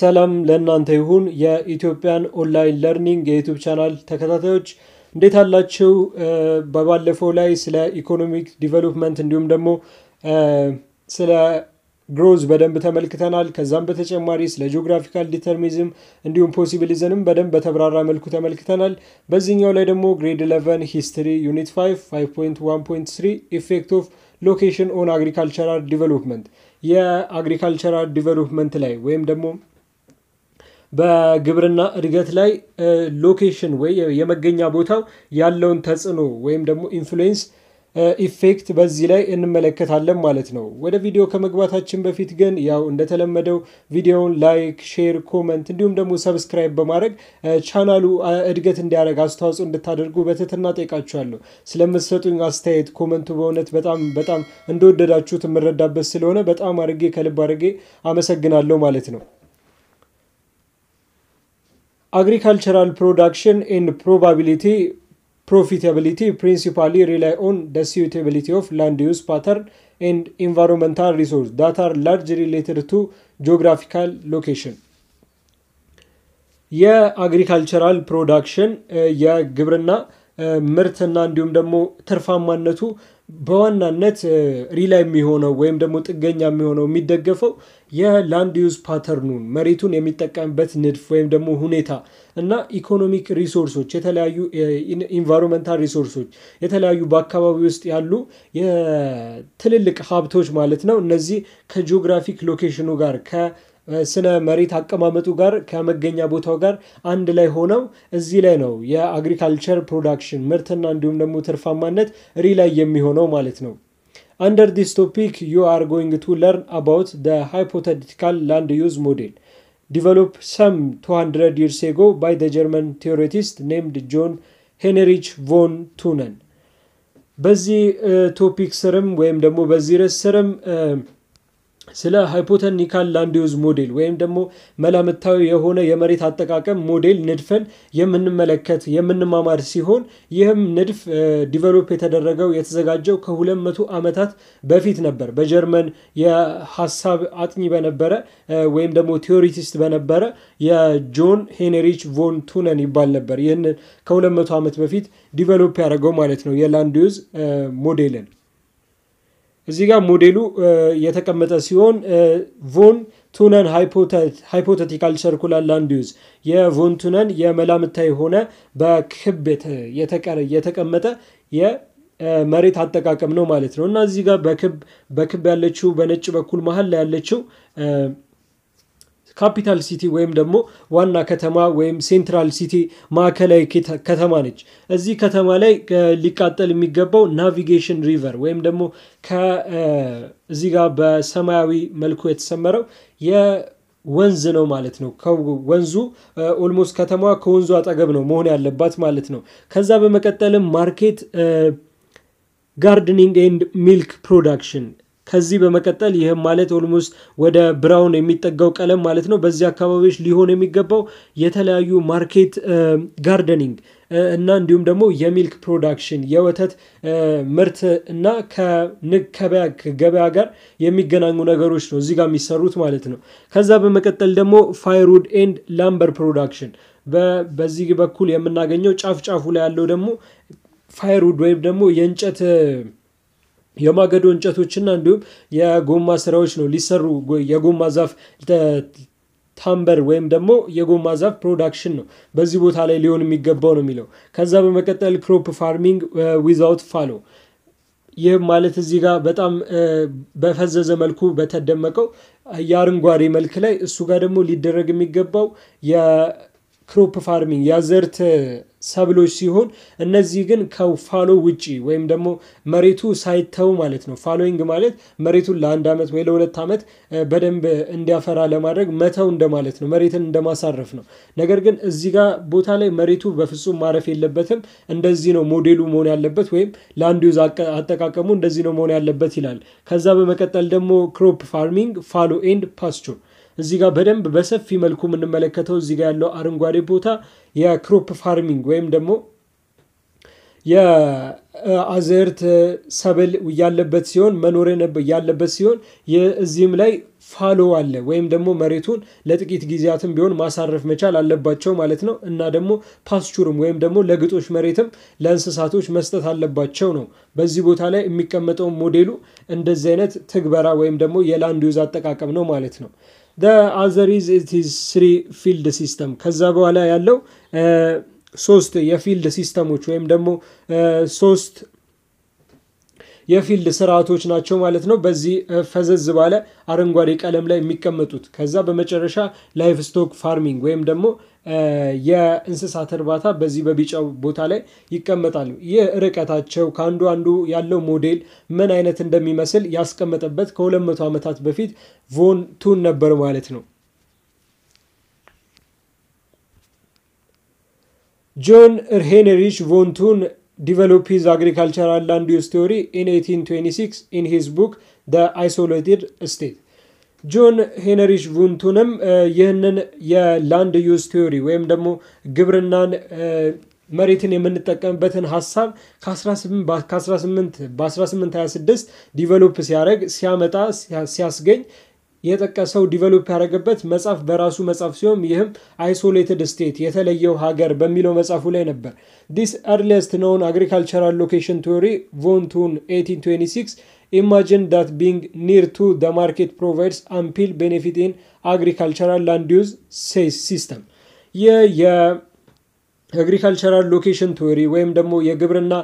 ሰላም ለእናንተ ይሁን። የኢትዮጵያን ኦንላይን ለርኒንግ የዩቱብ ቻናል ተከታታዮች እንዴት አላችሁ? በባለፈው ላይ ስለ ኢኮኖሚክ ዲቨሎፕመንት እንዲሁም ደግሞ ስለ ግሮዝ በደንብ ተመልክተናል። ከዛም በተጨማሪ ስለ ጂኦግራፊካል ዲተርሚዝም እንዲሁም ፖሲቢሊዝንም በደንብ በተብራራ መልኩ ተመልክተናል። በዚህኛው ላይ ደግሞ ግሬድ 11 ሂስትሪ ዩኒት 5 5.1.3 ኢፌክት ኦፍ ሎኬሽን ኦን አግሪካልቸራል ዲቨሎፕመንት የአግሪካልቸራል ዲቨሎፕመንት ላይ ወይም ደግሞ በግብርና እድገት ላይ ሎኬሽን ወይ የመገኛ ቦታው ያለውን ተጽዕኖ ወይም ደግሞ ኢንፍሉዌንስ ኢፌክት በዚህ ላይ እንመለከታለን ማለት ነው። ወደ ቪዲዮ ከመግባታችን በፊት ግን ያው እንደተለመደው ቪዲዮውን ላይክ፣ ሼር፣ ኮመንት እንዲሁም ደግሞ ሰብስክራይብ በማድረግ ቻናሉ እድገት እንዲያደርግ አስተዋጽኦ እንድታደርጉ በትህትና ጠይቃችኋለሁ። ስለምትሰጡኝ አስተያየት ኮመንቱ በእውነት በጣም በጣም እንደወደዳችሁት የምረዳበት ስለሆነ በጣም አድርጌ ከልብ አድርጌ አመሰግናለሁ ማለት ነው። agricultural production in probability profitability principally rely on the suitability of land use pattern and environmental resources that are largely related to geographical location የአግሪካልቸራል ፕሮዳክሽን የግብርና ምርትና እንዲሁም ደግሞ ትርፋማነቱ በዋናነት ሪላ የሚሆነው ወይም ደግሞ ጥገኛ የሚሆነው የሚደገፈው የላንድ ዩዝ ፓተርኑን መሬቱን የሚጠቀምበት ንድፍ ወይም ደግሞ ሁኔታ እና ኢኮኖሚክ ሪሶርሶች፣ የተለያዩ ኢንቫይሮንመንታል ሪሶርሶች፣ የተለያዩ በአካባቢ ውስጥ ያሉ የትልልቅ ሀብቶች ማለት ነው። እነዚህ ከጂኦግራፊክ ሎኬሽኑ ጋር ከ ስለ መሬት አቀማመጡ ጋር ከመገኛ ቦታው ጋር አንድ ላይ ሆነው እዚህ ላይ ነው የአግሪካልቸር ፕሮዳክሽን ምርትና እንዲሁም ደግሞ ትርፋማነት ሪ ላይ የሚሆነው ማለት ነው። አንደር ዲስ ቶፒክ ዩ አር ጎይንግ ቱ ለርን አባውት ደ ሃይፖቴቲካል ላንድ ዩዝ ሞዴል ዲቨሎፕ ሰም 200 ይርስ ጎ ባይ ደ ጀርመን ቴዎሬቲስት ኔምድ ጆን ሄንሪች ቮን ቱነን። በዚህ ቶፒክ ስርም ወይም ደግሞ በዚህ ርዕስ ስርም ስለ ሃይፖተኒካል ላንድዩዝ ሞዴል ወይም ደግሞ መላምታዊ የሆነ የመሬት አጠቃቀም ሞዴል ንድፈን የምንመለከት የምንማማር ሲሆን ይህም ንድፍ ዲቨሎፕ የተደረገው የተዘጋጀው ከ200 ዓመታት በፊት ነበር በጀርመን የሀሳብ አጥኚ በነበረ ወይም ደግሞ ቴዎሪቲስት በነበረ የጆን ሄኔሪች ቮን ቱነን ይባል ነበር። ይህንን ከ200 ዓመት በፊት ዲቨሎፕ ያደረገው ማለት ነው የላንድዩዝ ሞዴልን እዚህ ጋር ሞዴሉ የተቀመጠ ሲሆን ቮን ቱነን ሃይፖቴቲካል ሰርኩላር ላንዲዩዝ የቮን ቱነን የመላምታ የሆነ በክብ የተቀመጠ የመሬት አጠቃቀም ነው ማለት ነው እና እዚህ ጋር በክብ በክብ ያለችው በነጭ በኩል መሀል ላይ ያለችው ካፒታል ሲቲ ወይም ደግሞ ዋና ከተማ ወይም ሴንትራል ሲቲ ማዕከላዊ ከተማ ነች። እዚህ ከተማ ላይ ሊቃጠል የሚገባው ናቪጌሽን ሪቨር ወይም ደግሞ እዚህ ጋር በሰማያዊ መልኩ የተሰመረው ወንዝ ነው ማለት ነው። ወንዙ ኦልሞስት ከተማዋ ከወንዙ አጠገብ ነው መሆን ያለባት ማለት ነው። ከዛ በመቀጠልም ማርኬት ጋርድኒንግ ኤንድ ሚልክ ፕሮዳክሽን ከዚህ በመቀጠል ይህም ማለት ኦልሞስት ወደ ብራውን የሚጠጋው ቀለም ማለት ነው። በዚህ አካባቢዎች ሊሆን የሚገባው የተለያዩ ማርኬት ጋርደኒንግ እና እንዲሁም ደግሞ የሚልክ ፕሮዳክሽን የወተት ምርት እና ከገበያ ገበያ ጋር የሚገናኙ ነገሮች ነው እዚህ ጋር የሚሰሩት ማለት ነው። ከዛ በመቀጠል ደግሞ ፋይርውድ ኤንድ ላምበር ፕሮዳክሽን በዚህ በኩል የምናገኘው ጫፍ ጫፉ ላይ ያለው ደግሞ ፋይርውድ ወይም ደግሞ የእንጨት የማገዶ እንጨቶችና እንዲሁም የጎማ ስራዎች ነው ሊሰሩ የጎማ ዛፍ ታምበር ወይም ደግሞ የጎማ ዛፍ ፕሮዳክሽን ነው በዚህ ቦታ ላይ ሊሆን የሚገባው ነው የሚለው። ከዛ በመቀጠል ክሮፕ ፋርሚንግ ዊዛውት ፋሎ ይህ ማለት እዚህ ጋር በጣም በፈዘዘ መልኩ በተደመቀው የአረንጓዴ መልክ ላይ እሱ ጋር ደግሞ ሊደረግ የሚገባው የክሮፕ ፋርሚንግ የዘርት ሰብሎች ሲሆን እነዚህ ግን ከፋሎ ውጪ ወይም ደግሞ መሬቱ ሳይተው ማለት ነው። ፋሎዊንግ ማለት መሬቱን ለአንድ ዓመት ወይ ለሁለት ዓመት በደንብ እንዲያፈራ ለማድረግ መተው እንደማለት ነው። መሬትን እንደማሳረፍ ነው። ነገር ግን እዚህ ጋር ቦታ ላይ መሬቱ በፍጹም ማረፍ የለበትም። እንደዚህ ነው ሞዴሉ መሆን ያለበት ወይም ለአንድ ዩዝ አጠቃቀሙ እንደዚህ ነው መሆን ያለበት ይላል። ከዛ በመቀጠል ደግሞ ክሮፕ ፋርሚንግ ፋሎ ኤንድ ፓስቹር እዚህ ጋር በደንብ በሰፊ መልኩ የምንመለከተው እዚህ ጋር ያለው አረንጓዴ ቦታ የክሮፕ ፋርሚንግ ወይም ደግሞ የአዝርት ሰብል ያለበት ሲሆን መኖር ያለበት ሲሆን እዚህም ላይ ፋሎ አለ ወይም ደግሞ መሬቱን ለጥቂት ጊዜያትም ቢሆን ማሳረፍ መቻል አለባቸው ማለት ነው። እና ደግሞ ፓስቹርም ወይም ደግሞ ለግጦሽ መሬትም ለእንስሳቶች መስጠት አለባቸው ነው። በዚህ ቦታ ላይ የሚቀመጠው ሞዴሉ እንደዚህ አይነት ትግበራ ወይም ደግሞ የላንድ ዩዝ አጠቃቀም ነው ማለት ነው። አዘሪዝ ስሪ ፊልድ ሲስተም ከዛ በኋላ ያለው ሶስት የፊልድ ሲስተሞች ወይም ደግሞ ሶስት የፊልድ ስርዓቶች ናቸው ማለት ነው። በዚህ ፈዘዝ ባለ አረንጓዴ ቀለም ላይ የሚቀመጡት ከዛ በመጨረሻ ላይፍ ስቶክ ፋርሚንግ ወይም ደግሞ የእንስሳት እርባታ በዚህ በቢጫው ቦታ ላይ ይቀመጣሉ። ይህ ርቀታቸው ከአንዱ አንዱ ያለው ሞዴል ምን አይነት እንደሚመስል ያስቀመጠበት ከ200 ዓመታት በፊት ቮን ቱን ነበር ማለት ነው። ጆን ሄንሪች ቮን ቱን ዲቨሎፕ ሂዝ አግሪካልቸራል ላንድ ዩዝ ቲዮሪ ኢን 1826 ኢን ሂዝ ቡክ ዘ አይሶሌትድ ስቴት ጆን ሄነሪሽ ቡንቱንም ይህንን የላንድ ዩዝ ቲዮሪ ወይም ደግሞ ግብርናን መሬትን የምንጠቀምበትን ሀሳብ 18 በ1826 ዲቨሎፕ ሲያደረግ ሲያመጣ ሲያስገኝ የጠቀሰው ዲቨሎፕ ያደረገበት መጽሐፍ በራሱ መጽሐፍ ሲሆን ይህም አይሶሌትድ ስቴት የተለየው ሀገር በሚለው መጽሐፉ ላይ ነበር ዲስ አርሊስት ነውን አግሪካልቸራል ሎኬሽን ቲዮሪ ቮንቱን 1826 Imagine that being near to the market provides ample benefit in agricultural land use say system። ይህ የአግሪካልቸራል ሎኬሽን ቲዎሪ ወይም ደግሞ የግብርና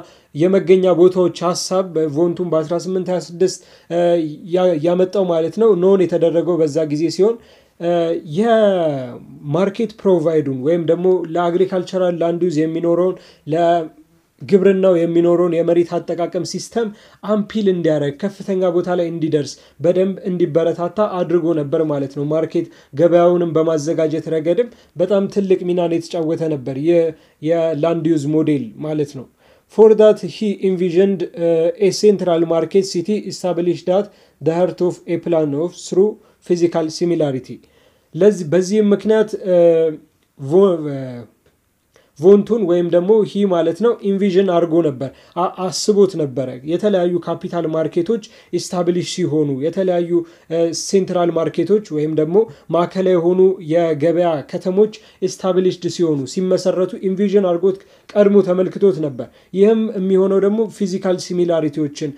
የመገኛ ቦታዎች ሀሳብ ቮንቱን በ1826 ያመጣው ማለት ነው። ኖን የተደረገው በዛ ጊዜ ሲሆን የማርኬት ፕሮቫይዱን ወይም ደግሞ ለአግሪካልቸራል ላንድ የሚኖረውን ግብርናው የሚኖረውን የመሬት አጠቃቀም ሲስተም አምፒል እንዲያደርግ ከፍተኛ ቦታ ላይ እንዲደርስ በደንብ እንዲበረታታ አድርጎ ነበር ማለት ነው። ማርኬት ገበያውንም በማዘጋጀት ረገድም በጣም ትልቅ ሚናን የተጫወተ ነበር የላንድ ዩዝ ሞዴል ማለት ነው። ፎር ዳት ሂ ኢንቪዥንድ ኤ ሴንትራል ማርኬት ሲቲ ኢስታብሊሽ ዳት ዘ ሀርት ኦፍ ኤ ፕላን ኦፍ ስሩ ፊዚካል ሲሚላሪቲ በዚህም ምክንያት ቮንቱን ወይም ደግሞ ሂ ማለት ነው ኢንቪዥን አድርጎ ነበር አስቦት ነበረ። የተለያዩ ካፒታል ማርኬቶች ኢስታብሊሽ ሲሆኑ የተለያዩ ሴንትራል ማርኬቶች ወይም ደግሞ ማዕከላዊ የሆኑ የገበያ ከተሞች ኢስታብሊሽድ ሲሆኑ ሲመሰረቱ ኢንቪዥን አድርጎት ቀድሞ ተመልክቶት ነበር። ይህም የሚሆነው ደግሞ ፊዚካል ሲሚላሪቲዎችን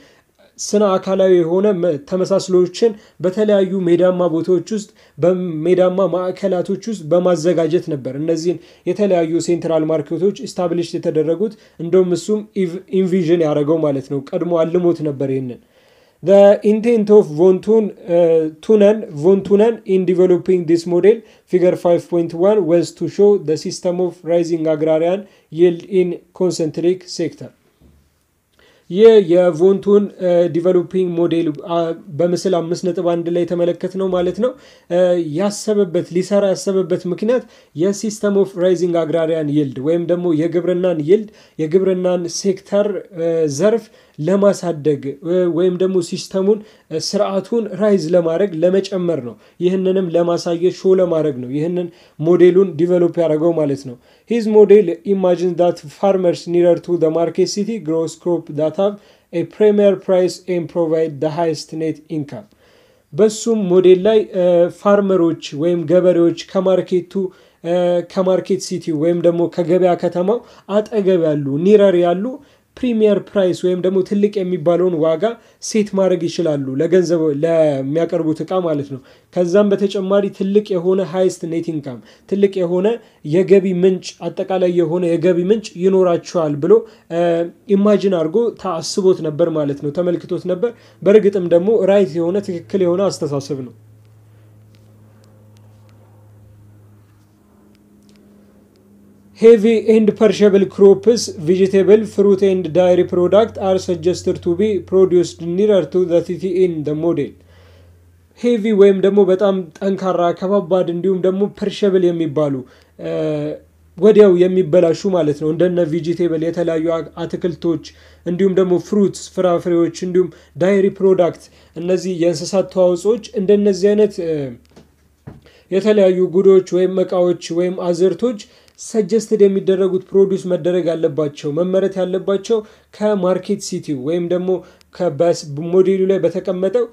ስነ አካላዊ የሆነ ተመሳስሎችን በተለያዩ ሜዳማ ቦታዎች ውስጥ በሜዳማ ማዕከላቶች ውስጥ በማዘጋጀት ነበር እነዚህን የተለያዩ ሴንትራል ማርኬቶች ስታብሊሽ የተደረጉት። እንደውም እሱም ኢንቪዥን ያደረገው ማለት ነው። ቀድሞ አልሞት ነበር ይህንን ኢንቴንት ኦፍ ቮንቱን ቱነን ቮንቱነን ኢን ዲቨሎፒንግ ዲስ ሞዴል ፊገር 5.1 ወዝ ቱ ሾው ሲስተም ኦፍ ራይዚንግ አግራሪያን ይልድ ኢን ኮንሰንትሪክ ሴክተር ይህ የቮንቱን ዲቨሎፒንግ ሞዴል በምስል አምስት ነጥብ አንድ ላይ የተመለከት ነው ማለት ነው። ያሰበበት ሊሰራ ያሰበበት ምክንያት የሲስተም ኦፍ ራይዚንግ አግራሪያን ይልድ ወይም ደግሞ የግብርናን ይልድ የግብርናን ሴክተር ዘርፍ ለማሳደግ ወይም ደግሞ ሲስተሙን ስርዓቱን ራይዝ ለማድረግ ለመጨመር ነው። ይህንንም ለማሳየት ሾ ለማድረግ ነው። ይህንን ሞዴሉን ዲቨሎፕ ያደረገው ማለት ነው። ሂዝ ሞዴል ኢማጂን ዳት ፋርመርስ ኒረር ቱ ደ ማርኬት ሲቲ ግሮስ ክሮፕ ዳት ኤ ፕሪሚየር ፕራይስ ኤን ፕሮቫይድ ደ ሃይስት ኔት ኢንካም በሱም ሞዴል ላይ ፋርመሮች ወይም ገበሬዎች ከማርኬቱ ከማርኬት ሲቲ ወይም ደግሞ ከገበያ ከተማው አጠገብ ያሉ ኒረር ያሉ ፕሪሚየር ፕራይስ ወይም ደግሞ ትልቅ የሚባለውን ዋጋ ሴት ማድረግ ይችላሉ ለገንዘብ ለሚያቀርቡት እቃ ማለት ነው። ከዛም በተጨማሪ ትልቅ የሆነ ሃይስት ኔት ኢንካም ትልቅ የሆነ የገቢ ምንጭ አጠቃላይ የሆነ የገቢ ምንጭ ይኖራቸዋል ብሎ ኢማጂን አድርጎ ታስቦት ነበር ማለት ነው፣ ተመልክቶት ነበር። በእርግጥም ደግሞ ራይት የሆነ ትክክል የሆነ አስተሳሰብ ነው። ሄቪ ኤንድ ፐርሸብል ክሮፕስ ቪጂቴብል ፍሩት ኤንድ ዳይሪ ፕሮዳክት አር ሰጀስትድ ቱ ቢ ፕሮዲውስድ ኒረር ቱ ቲቲ ኢን ደ ሞዴል ሄቪ ወይም ደግሞ በጣም ጠንካራ ከባባድ እንዲሁም ደግሞ ፐርሸብል የሚባሉ ወዲያው የሚበላሹ ማለት ነው እንደነ ቪጂቴብል የተለያዩ አትክልቶች እንዲሁም ደግሞ ፍሩትስ ፍራፍሬዎች እንዲሁም ዳይሪ ፕሮዳክት እነዚህ የእንስሳት ተዋጽኦች እንደነዚህ አይነት የተለያዩ ጉዶች ወይም እቃዎች ወይም አዝርቶች ሰጀስትድ የሚደረጉት ፕሮዲስ መደረግ ያለባቸው መመረት ያለባቸው ከማርኬት ሲቲው ወይም ደግሞ ሞዴሉ ላይ በተቀመጠው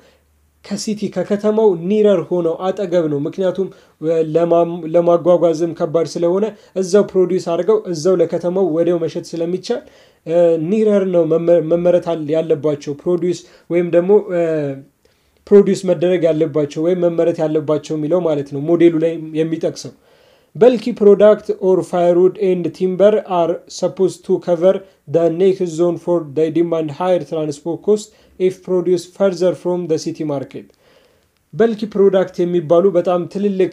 ከሲቲ ከከተማው ኒረር ሆነው አጠገብ ነው። ምክንያቱም ለማጓጓዝም ከባድ ስለሆነ እዛው ፕሮዲስ አድርገው እዛው ለከተማው ወዲያው መሸጥ ስለሚቻል ኒረር ነው መመረት ያለባቸው ፕሮዲስ ወይም ደግሞ ፕሮዲስ መደረግ ያለባቸው ወይም መመረት ያለባቸው የሚለው ማለት ነው ሞዴሉ ላይ የሚጠቅሰው። Bulky product or firewood and timber are supposed to cover the next zone for they demand higher transport cost if produced further from the city market. በልኪ ፕሮዳክት የሚባሉ በጣም ትልልቅ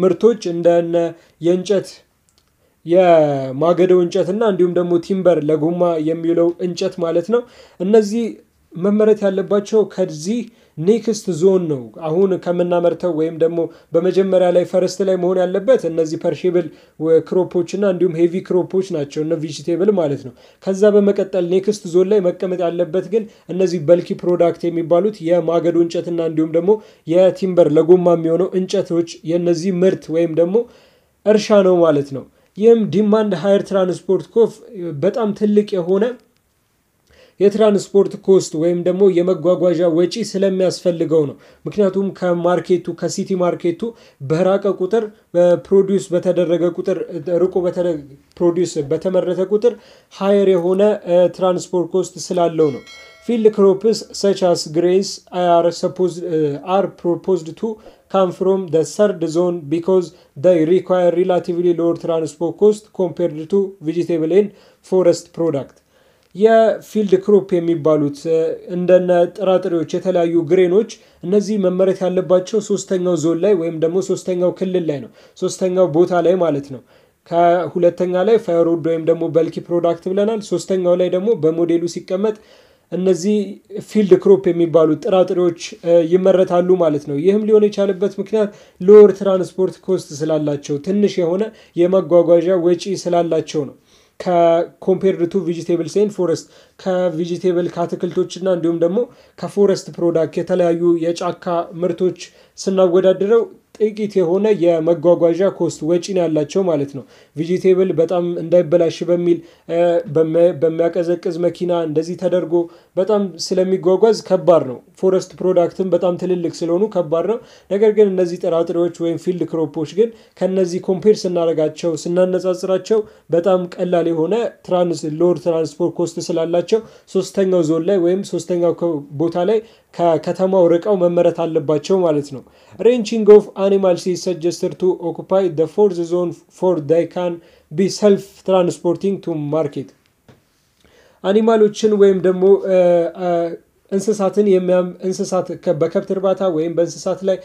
ምርቶች እንደነ የእንጨት የማገደው እንጨትና እንዲሁም ደግሞ ቲምበር ለጎማ የሚውለው እንጨት ማለት ነው። እነዚህ መመረት ያለባቸው ከዚህ ኔክስት ዞን ነው አሁን ከምናመርተው ወይም ደግሞ በመጀመሪያ ላይ ፈረስት ላይ መሆን ያለበት እነዚህ ፐርሽብል ክሮፖች እና እንዲሁም ሄቪ ክሮፖች ናቸው እነ ቪጅቴብል ማለት ነው። ከዛ በመቀጠል ኔክስት ዞን ላይ መቀመጥ ያለበት ግን እነዚህ በልኪ ፕሮዳክት የሚባሉት የማገዶ እንጨትና እንዲሁም ደግሞ የቲምበር ለጎማ የሚሆነው እንጨቶች የነዚህ ምርት ወይም ደግሞ እርሻ ነው ማለት ነው። ይህም ዲማንድ ሃየር ትራንስፖርት ኮፍ በጣም ትልቅ የሆነ የትራንስፖርት ኮስት ወይም ደግሞ የመጓጓዣ ወጪ ስለሚያስፈልገው ነው። ምክንያቱም ከማርኬቱ ከሲቲ ማርኬቱ በራቀ ቁጥር ፕሮዲውስ በተደረገ ቁጥር ርቆ ፕሮዲስ በተመረተ ቁጥር ሀየር የሆነ ትራንስፖርት ኮስት ስላለው ነው። ፊልድ ክሮፕስ ሰች አስ ግሬንስ አር ፕሮፖዝድ ቱ ካም ፍሮም ደ ሰርድ ዞን ቢኮዝ ደ ሪኳየር ሪላቲቭሊ ሎወር ትራንስፖርት ኮስት ኮምፔርድ ቱ ቬጂቴብል ኤንድ ፎረስት ፕሮዳክት የፊልድ ክሮፕ የሚባሉት እንደነ ጥራጥሬዎች፣ የተለያዩ ግሬኖች እነዚህ መመረት ያለባቸው ሶስተኛው ዞን ላይ ወይም ደግሞ ሶስተኛው ክልል ላይ ነው። ሶስተኛው ቦታ ላይ ማለት ነው። ከሁለተኛ ላይ ፋይሮድ ወይም ደግሞ በልኪ ፕሮዳክት ብለናል። ሶስተኛው ላይ ደግሞ በሞዴሉ ሲቀመጥ እነዚህ ፊልድ ክሮፕ የሚባሉ ጥራጥሬዎች ይመረታሉ ማለት ነው። ይህም ሊሆን የቻለበት ምክንያት ሎወር ትራንስፖርት ኮስት ስላላቸው፣ ትንሽ የሆነ የመጓጓዣ ወጪ ስላላቸው ነው። ከኮምፔርድ ቱ ቪጂቴብልስ ኤንድ ፎረስት ከቪጂቴብል ከአትክልቶችና እንዲሁም ደግሞ ከፎረስት ፕሮዳክት የተለያዩ የጫካ ምርቶች ስናወዳድረው ጥቂት የሆነ የመጓጓዣ ኮስት ወጪን ያላቸው ማለት ነው። ቪጂቴብል በጣም እንዳይበላሽ በሚል በሚያቀዘቅዝ መኪና እንደዚህ ተደርጎ በጣም ስለሚጓጓዝ ከባድ ነው። ፎረስት ፕሮዳክትም በጣም ትልልቅ ስለሆኑ ከባድ ነው። ነገር ግን እነዚህ ጥራጥሬዎች ወይም ፊልድ ክሮፖች ግን ከነዚህ ኮምፔር ስናደርጋቸው ስናነጻጽራቸው በጣም ቀላል የሆነ ትራንስ ሎድ ትራንስፖርት ኮስት ስላላቸው ሶስተኛው ዞን ላይ ወይም ሶስተኛው ቦታ ላይ ከከተማው ርቀው መመረት አለባቸው ማለት ነው። ሬንቺንግ ኦፍ አኒማልስ ኢዝ ቱ ኦኩፓይ ዘ ፎርዝ ዞን ፎር ዳይ ካን ቢ ሰልፍ ትራንስፖርቲንግ ቱ ማርኬት። አኒማሎችን ወይም ደግሞ እንስሳትን እንስሳት በከብት እርባታ ወይም በእንስሳት ላይ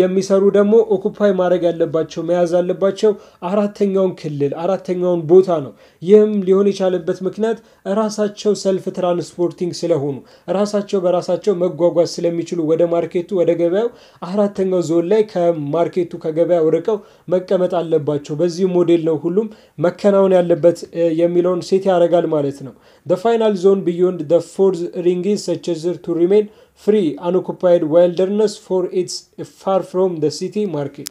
የሚሰሩ ደግሞ ኦኩፓይ ማድረግ ያለባቸው መያዝ ያለባቸው አራተኛውን ክልል አራተኛውን ቦታ ነው። ይህም ሊሆን የቻለበት ምክንያት ራሳቸው ሰልፍ ትራንስፖርቲንግ ስለሆኑ ራሳቸው በራሳቸው መጓጓዝ ስለሚችሉ ወደ ማርኬቱ ወደ ገበያው አራተኛው ዞን ላይ ከማርኬቱ ከገበያው ርቀው መቀመጥ አለባቸው። በዚህ ሞዴል ነው ሁሉም መከናወን ያለበት የሚለውን ሴት ያደርጋል ማለት ነው። ደ ፋይናል ዞን ቢዮንድ ደ ፎርዝ ሪንግስ ሰቸዝር ቱ ሪሜን ፍሪ አንኦኩፓይድ ዋይልደርነስ ፎር ኢትስ ፋር ፍሮም ደ ሲቲ ማርኬት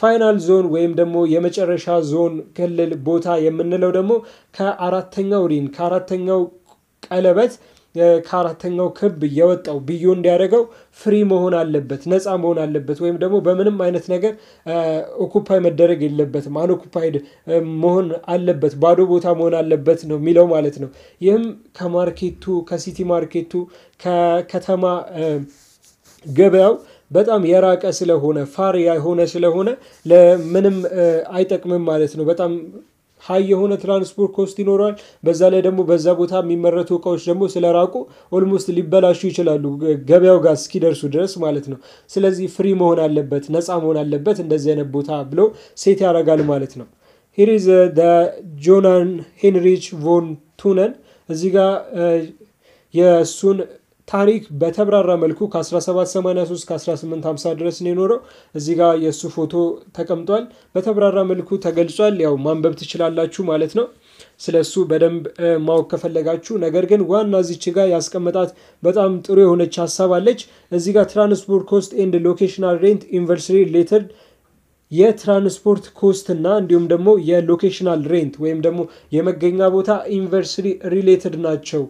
ፋይናል ዞን ወይም ደግሞ የመጨረሻ ዞን ክልል ቦታ የምንለው ደግሞ ከአራተኛው ሪን ከአራተኛው ቀለበት ከአራተኛው ክብ የወጣው ብዮ እንዲያደርገው ፍሪ መሆን አለበት፣ ነፃ መሆን አለበት። ወይም ደግሞ በምንም አይነት ነገር ኦኩፓይ መደረግ የለበትም፣ አንኦኩፓይድ መሆን አለበት፣ ባዶ ቦታ መሆን አለበት ነው የሚለው ማለት ነው። ይህም ከማርኬቱ ከሲቲ ማርኬቱ ከከተማ ገበያው በጣም የራቀ ስለሆነ ፋር የሆነ ስለሆነ ለምንም አይጠቅምም ማለት ነው። በጣም ሀይ የሆነ ትራንስፖርት ኮስት ይኖረዋል። በዛ ላይ ደግሞ በዛ ቦታ የሚመረቱ እቃዎች ደግሞ ስለራቁ ኦልሞስት ሊበላሹ ይችላሉ ገበያው ጋር እስኪደርሱ ድረስ ማለት ነው። ስለዚህ ፍሪ መሆን አለበት፣ ነፃ መሆን አለበት እንደዚህ አይነት ቦታ ብሎ ሴት ያደርጋል ማለት ነው። ሂር ኢዝ ጆናን ሄንሪች ቮን ቱነን እዚህ ጋር የእሱን ታሪክ በተብራራ መልኩ ከ1783 እስከ 1850 ድረስ ነው የኖረው። እዚህ ጋር የእሱ ፎቶ ተቀምጧል። በተብራራ መልኩ ተገልጿል። ያው ማንበብ ትችላላችሁ ማለት ነው። ስለ እሱ በደንብ ማወቅ ከፈለጋችሁ። ነገር ግን ዋና እዚች ጋር ያስቀመጣት በጣም ጥሩ የሆነች ሀሳብ አለች። እዚህ ጋር ትራንስፖርት ኮስት ኤንድ ሎኬሽናል ሬንት ኢንቨርስሪ ሌተር የትራንስፖርት ኮስት እና እንዲሁም ደግሞ የሎኬሽናል ሬንት ወይም ደግሞ የመገኛ ቦታ ኢንቨርስሪ ሪሌትድ ናቸው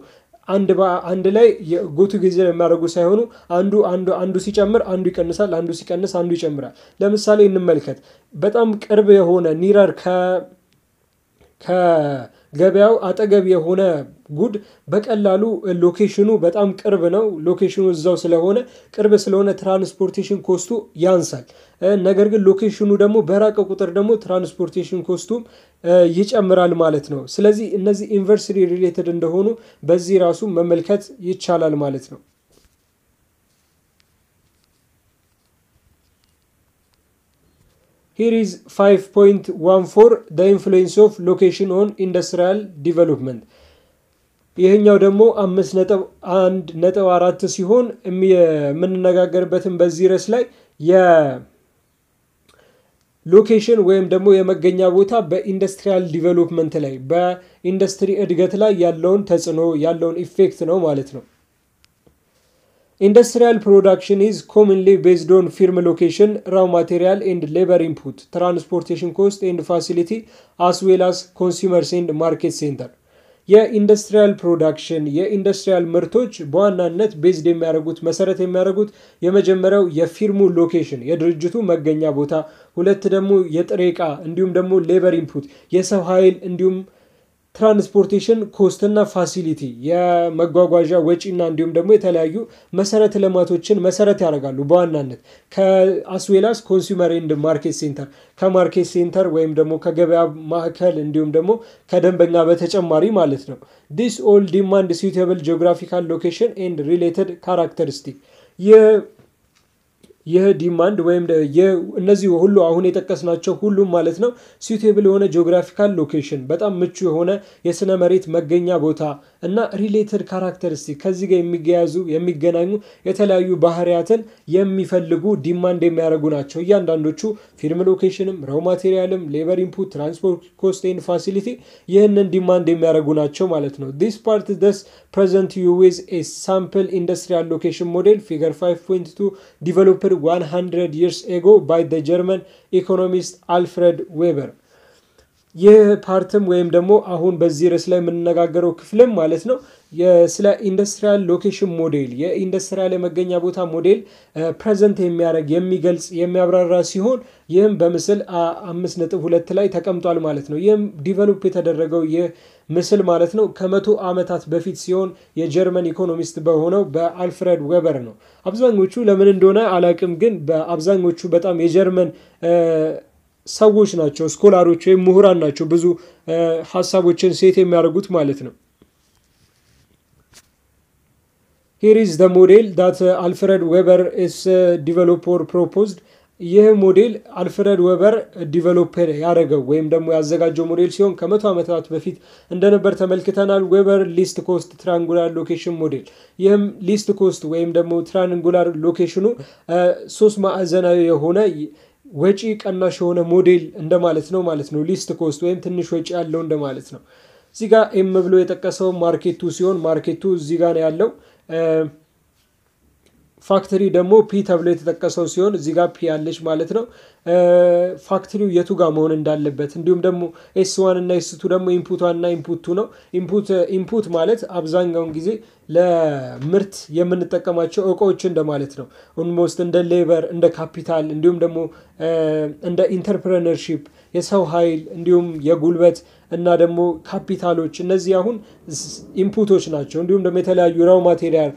አንድ ላይ የጎቱ ጊዜ የሚያደርጉ ሳይሆኑ አንዱ አንዱ አንዱ ሲጨምር አንዱ ይቀንሳል፣ አንዱ ሲቀንስ አንዱ ይጨምራል። ለምሳሌ እንመልከት። በጣም ቅርብ የሆነ ኒረር ከገበያው አጠገብ የሆነ ጉድ በቀላሉ ሎኬሽኑ በጣም ቅርብ ነው። ሎኬሽኑ እዛው ስለሆነ ቅርብ ስለሆነ ትራንስፖርቴሽን ኮስቱ ያንሳል። ነገር ግን ሎኬሽኑ ደግሞ በራቀ ቁጥር ደግሞ ትራንስፖርቴሽን ኮስቱም ይጨምራል ማለት ነው። ስለዚህ እነዚህ ኢንቨርሰሪ ሪሌትድ እንደሆኑ በዚህ ራሱ መመልከት ይቻላል ማለት ነው። ሂር ኢዝ 5.14 ዘ ኢንፍሉዌንስ ኦፍ ሎኬሽን ኦን ኢንዱስትሪያል ዲቨሎፕመንት ይህኛው ደግሞ አምስት ነጥብ አንድ ነጥብ አራት ሲሆን የምንነጋገርበትን በዚህ ርዕስ ላይ ሎኬሽን ወይም ደግሞ የመገኛ ቦታ በኢንዱስትሪያል ዲቨሎፕመንት ላይ በኢንዱስትሪ እድገት ላይ ያለውን ተጽዕኖ ያለውን ኢፌክት ነው ማለት ነው። ኢንዱስትሪያል ፕሮዳክሽን ኢዝ ኮምንሊ ቤዝድ ኦን ፊርም ሎኬሽን ራው ማቴሪያል ኤንድ ሌበር ኢንፑት ትራንስፖርቴሽን ኮስት ኤንድ ፋሲሊቲ አስ ዌል አስ ኮንሱመርስ ኤንድ ማርኬት ሴንተር። የኢንዱስትሪያል ፕሮዳክሽን የኢንዱስትሪያል ምርቶች በዋናነት ቤዝድ የሚያደርጉት መሰረት የሚያደርጉት የመጀመሪያው የፊርሙ ሎኬሽን የድርጅቱ መገኛ ቦታ ሁለት ደግሞ የጥሬ ዕቃ እንዲሁም ደግሞ ሌበር ኢንፑት የሰው ኃይል እንዲሁም ትራንስፖርቴሽን ኮስትና ፋሲሊቲ የመጓጓዣ ወጪና እንዲሁም ደግሞ የተለያዩ መሰረተ ልማቶችን መሰረት ያደርጋሉ። በዋናነት ከአስዌላስ ኮንሱመር ኤንድ ማርኬት ሴንተር ከማርኬት ሴንተር ወይም ደግሞ ከገበያ ማዕከል እንዲሁም ደግሞ ከደንበኛ በተጨማሪ ማለት ነው። ዲስ ኦል ዲማንድ ሱቴብል ጂኦግራፊካል ሎኬሽን ኤንድ ሪሌትድ ካራክተሪስቲክ ይህ ዲማንድ ወይም እነዚህ ሁሉ አሁን የጠቀስናቸው ሁሉም ማለት ነው ሲዩቴብል የሆነ ጂኦግራፊካል ሎኬሽን በጣም ምቹ የሆነ የስነ መሬት መገኛ ቦታ እና ሪሌትድ ካራክተሪስቲክ ከዚህ ጋር የሚገያዙ የሚገናኙ የተለያዩ ባህሪያትን የሚፈልጉ ዲማንድ የሚያደርጉ ናቸው። እያንዳንዶቹ ፊርም ሎኬሽንም፣ ረው ማቴሪያልም፣ ሌበር ኢንፑት፣ ትራንስፖርት ኮስቴን፣ ፋሲሊቲ ይህንን ዲማንድ የሚያደርጉ ናቸው ማለት ነው። ዲስ ፓርት ደስ ፕሬዘንት ዩ ዊዝ ኤ ሳምፕል ኢንዱስትሪያል ሎኬሽን ሞዴል ፊገር 5.2 ዲቨሎፕድ 100 ይርስ ኤጎ ባይ ደ ጀርመን ኢኮኖሚስት አልፍሬድ ዌበር ይህ ፓርትም ወይም ደግሞ አሁን በዚህ ርዕስ ላይ የምንነጋገረው ክፍልም ማለት ነው ስለ ኢንዱስትሪያል ሎኬሽን ሞዴል የኢንዱስትሪያል የመገኛ ቦታ ሞዴል ፕሬዘንት የሚያደርግ የሚገልጽ የሚያብራራ ሲሆን ይህም በምስል አምስት ነጥብ ሁለት ላይ ተቀምጧል ማለት ነው። ይህም ዲቨሎፕ የተደረገው ይህ ምስል ማለት ነው ከመቶ ዓመታት በፊት ሲሆን የጀርመን ኢኮኖሚስት በሆነው በአልፍሬድ ዌበር ነው። አብዛኞቹ ለምን እንደሆነ አላቅም፣ ግን በአብዛኞቹ በጣም የጀርመን ሰዎች ናቸው፣ ስኮላሮች ወይም ምሁራን ናቸው ብዙ ሀሳቦችን ሴት የሚያደርጉት ማለት ነው። ሂር ኢዝ ደ ሞዴል ዳት አልፍረድ ዌበር ኢስ ዲቨሎፐር ፕሮፖዝድ ይህ ሞዴል አልፍረድ ዌበር ዲቨሎፐር ያደረገው ወይም ደግሞ ያዘጋጀው ሞዴል ሲሆን ከመቶ ዓመታት በፊት እንደነበር ተመልክተናል። ዌበር ሊስት ኮስት ትራንጉላር ሎኬሽን ሞዴል። ይህም ሊስት ኮስት ወይም ደግሞ ትራንጉላር ሎኬሽኑ ሶስት ማዕዘናዊ የሆነ ወጪ ቀናሽ የሆነ ሞዴል እንደማለት ነው ማለት ነው። ሊስት ኮስት ወይም ትንሽ ወጪ ያለው እንደማለት ነው። እዚህ ጋር ኤም ብሎ የጠቀሰው ማርኬቱ ሲሆን ማርኬቱ እዚህ ጋር ነው ያለው። ፋክትሪ ደግሞ ፒ ተብሎ የተጠቀሰው ሲሆን እዚህ ጋር ፒ ያለች ማለት ነው። ፋክትሪው የቱ ጋር መሆን እንዳለበት እንዲሁም ደግሞ ኤስ ዋን እና ኤስ ቱ ደግሞ ኢንፑት እና ኢንፑት ቱ ነው። ኢንፑት ማለት አብዛኛውን ጊዜ ለምርት የምንጠቀማቸው እቃዎች እንደማለት ነው። ኦልሞስት እንደ ሌበር፣ እንደ ካፒታል እንዲሁም ደግሞ እንደ ኢንተርፕረነርሺፕ የሰው ኃይል እንዲሁም የጉልበት እና ደግሞ ካፒታሎች እነዚህ አሁን ኢንፑቶች ናቸው። እንዲሁም ደግሞ የተለያዩ ራው ማቴሪያል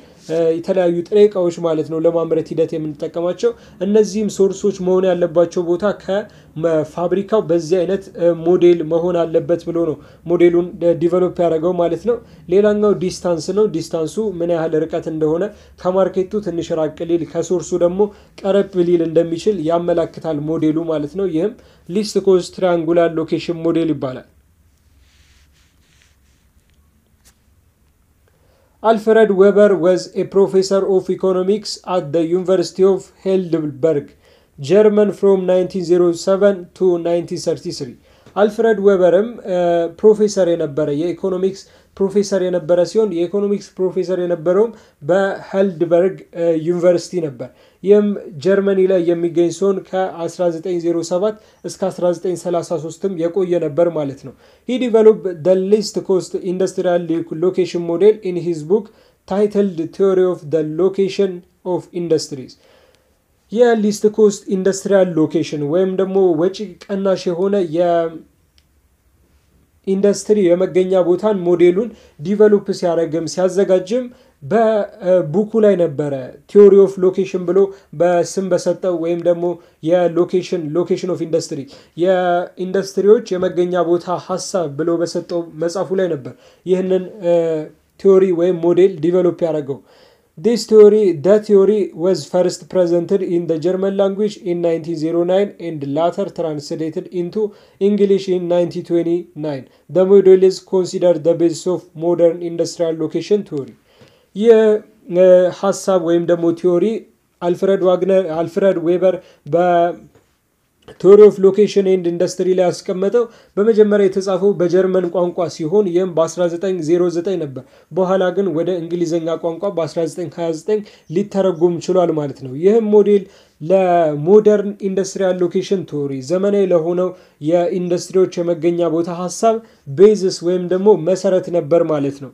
የተለያዩ ጥሬ እቃዎች ማለት ነው ለማምረት ሂደት የምንጠቀማቸው እነዚህም ሶርሶች መሆን ያለባቸው ቦታ ከፋብሪካው በዚህ አይነት ሞዴል መሆን አለበት ብሎ ነው ሞዴሉን ዲቨሎፕ ያደረገው ማለት ነው። ሌላኛው ዲስታንስ ነው። ዲስታንሱ ምን ያህል ርቀት እንደሆነ ከማርኬቱ ትንሽ ራቅ ሊል ከሶርሱ ደግሞ ቀረብ ሊል እንደሚችል ያመላክታል ሞዴሉ ማለት ነው። ይህም ሊስት ኮስ ትሪያንጉላር ሎኬሽን ሞዴል ይባላል። Alfred Weber was a professor of economics at the University of Heidelberg, German from 1907 to 1933 አልፍረድ ዌበርም ፕሮፌሰር የነበረ የኢኮኖሚክስ ፕሮፌሰር የነበረ ሲሆን የኢኮኖሚክስ ፕሮፌሰር የነበረውም በሄልድበርግ ዩኒቨርሲቲ ነበር። ይህም ጀርመኒ ላይ የሚገኝ ሲሆን ከ1907 እስከ 1933ም የቆየ ነበር ማለት ነው። ሂ ዲቨሎፕ ደ ሊስት ኮስት ኢንዱስትሪያል ሎኬሽን ሞዴል ኢን ሂዝ ቡክ ታይትልድ ቴዎሪ ኦፍ ደ ሎኬሽን ኦፍ ኢንዱስትሪስ የሊስት ኮስት ኢንዱስትሪያል ሎኬሽን ወይም ደግሞ ወጪ ቀናሽ የሆነ ኢንዱስትሪ የመገኛ ቦታን ሞዴሉን ዲቨሎፕ ሲያደረግም ሲያዘጋጅም በቡኩ ላይ ነበረ ቲዮሪ ኦፍ ሎኬሽን ብሎ በስም በሰጠው ወይም ደግሞ የሎኬሽን ሎኬሽን ኦፍ ኢንዱስትሪ የኢንዱስትሪዎች የመገኛ ቦታ ሀሳብ ብሎ በሰጠው መጽሐፉ ላይ ነበር ይህንን ቲዮሪ ወይም ሞዴል ዲቨሎፕ ያደረገው። This theory, the theory was first presented in the German language in 1909 and later translated into English in 1929. The model is considered the basis of modern industrial location theory. ይህ ሀሳብ ወይም ደግሞ ቲዮሪ አልፍረድ ዋግነር አልፍረድ ዌበር ቴዎሪ ኦፍ ሎኬሽን ኤንድ ኢንዱስትሪ ላይ ያስቀመጠው በመጀመሪያ የተጻፈው በጀርመን ቋንቋ ሲሆን ይህም በ1909 ነበር። በኋላ ግን ወደ እንግሊዝኛ ቋንቋ በ1929 ሊተረጉም ችሏል ማለት ነው። ይህም ሞዴል ለሞደርን ኢንዱስትሪያል ሎኬሽን ቴዎሪ ዘመናዊ ለሆነው የኢንዱስትሪዎች የመገኛ ቦታ ሀሳብ ቤዝስ ወይም ደግሞ መሰረት ነበር ማለት ነው።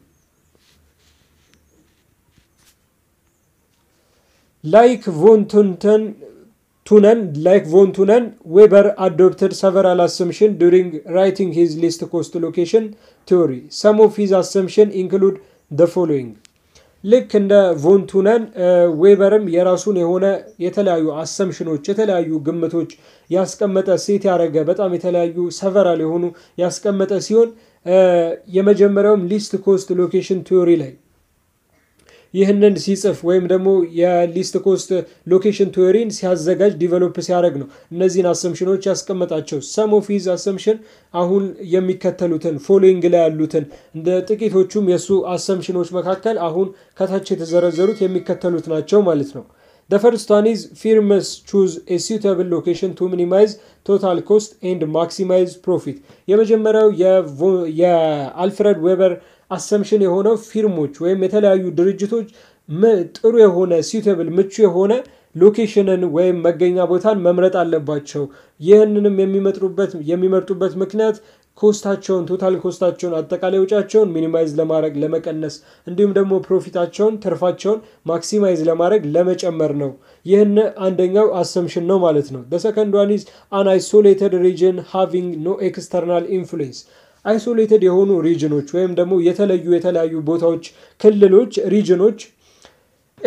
ላይክ ቮን ቱንተን ቱነን ላይክ ቮን ቱነን ዌበር አዶፕተድ ሰቨራል አሰምሽን ዱሪንግ ራይቲንግ ሂዝ ሊስት ኮስት ሎኬሽን ቲዮሪ ሰም ኦፍ ሂዝ አሰምሽን ኢንክሉድ ደ ፎሎዊንግ ልክ እንደ ቮን ቱነን ዌበርም የራሱን የሆነ የተለያዩ አሰምሽኖች የተለያዩ ግምቶች ያስቀመጠ ሴት ያደረገ በጣም የተለያዩ ሰቨራል የሆኑ ያስቀመጠ ሲሆን የመጀመሪያውም ሊስት ኮስት ሎኬሽን ቲዮሪ ላይ ይህንን ሲጽፍ ወይም ደግሞ የሊስት ኮስት ሎኬሽን ቲዎሪን ሲያዘጋጅ ዲቨሎፕ ሲያደርግ ነው እነዚህን አሰምሽኖች ያስቀመጣቸው። ሰም ኦፍ ሂዝ አሰምሽን አሁን የሚከተሉትን ፎሎዊንግ ላይ ያሉትን እንደ ጥቂቶቹም የእሱ አሰምሽኖች መካከል አሁን ከታች የተዘረዘሩት የሚከተሉት ናቸው ማለት ነው። The first one is ሎኬሽን must choose a suitable location to minimize የመጀመሪያው የአልፍረድ ዌበር አሰምሽን የሆነው ፊርሞች ወይም የተለያዩ ድርጅቶች ጥሩ የሆነ ሲውቴብል ምቹ የሆነ ሎኬሽንን ወይም መገኛ ቦታን መምረጥ አለባቸው። ይህንንም የሚመርጡበት ምክንያት ኮስታቸውን ቶታል ኮስታቸውን አጠቃላይ ውጫቸውን ሚኒማይዝ ለማድረግ ለመቀነስ፣ እንዲሁም ደግሞ ፕሮፊታቸውን ትርፋቸውን ማክሲማይዝ ለማድረግ ለመጨመር ነው። ይህን አንደኛው አሰምሽን ነው ማለት ነው። ሰከንድ ዋን ኢዝ አን አይሶሌትድ ሪጅን ሃቪንግ ኖ ኤክስተርናል ኢንፍሉዌንስ አይሶሌትድ የሆኑ ሪጅኖች ወይም ደግሞ የተለዩ የተለያዩ ቦታዎች፣ ክልሎች፣ ሪጅኖች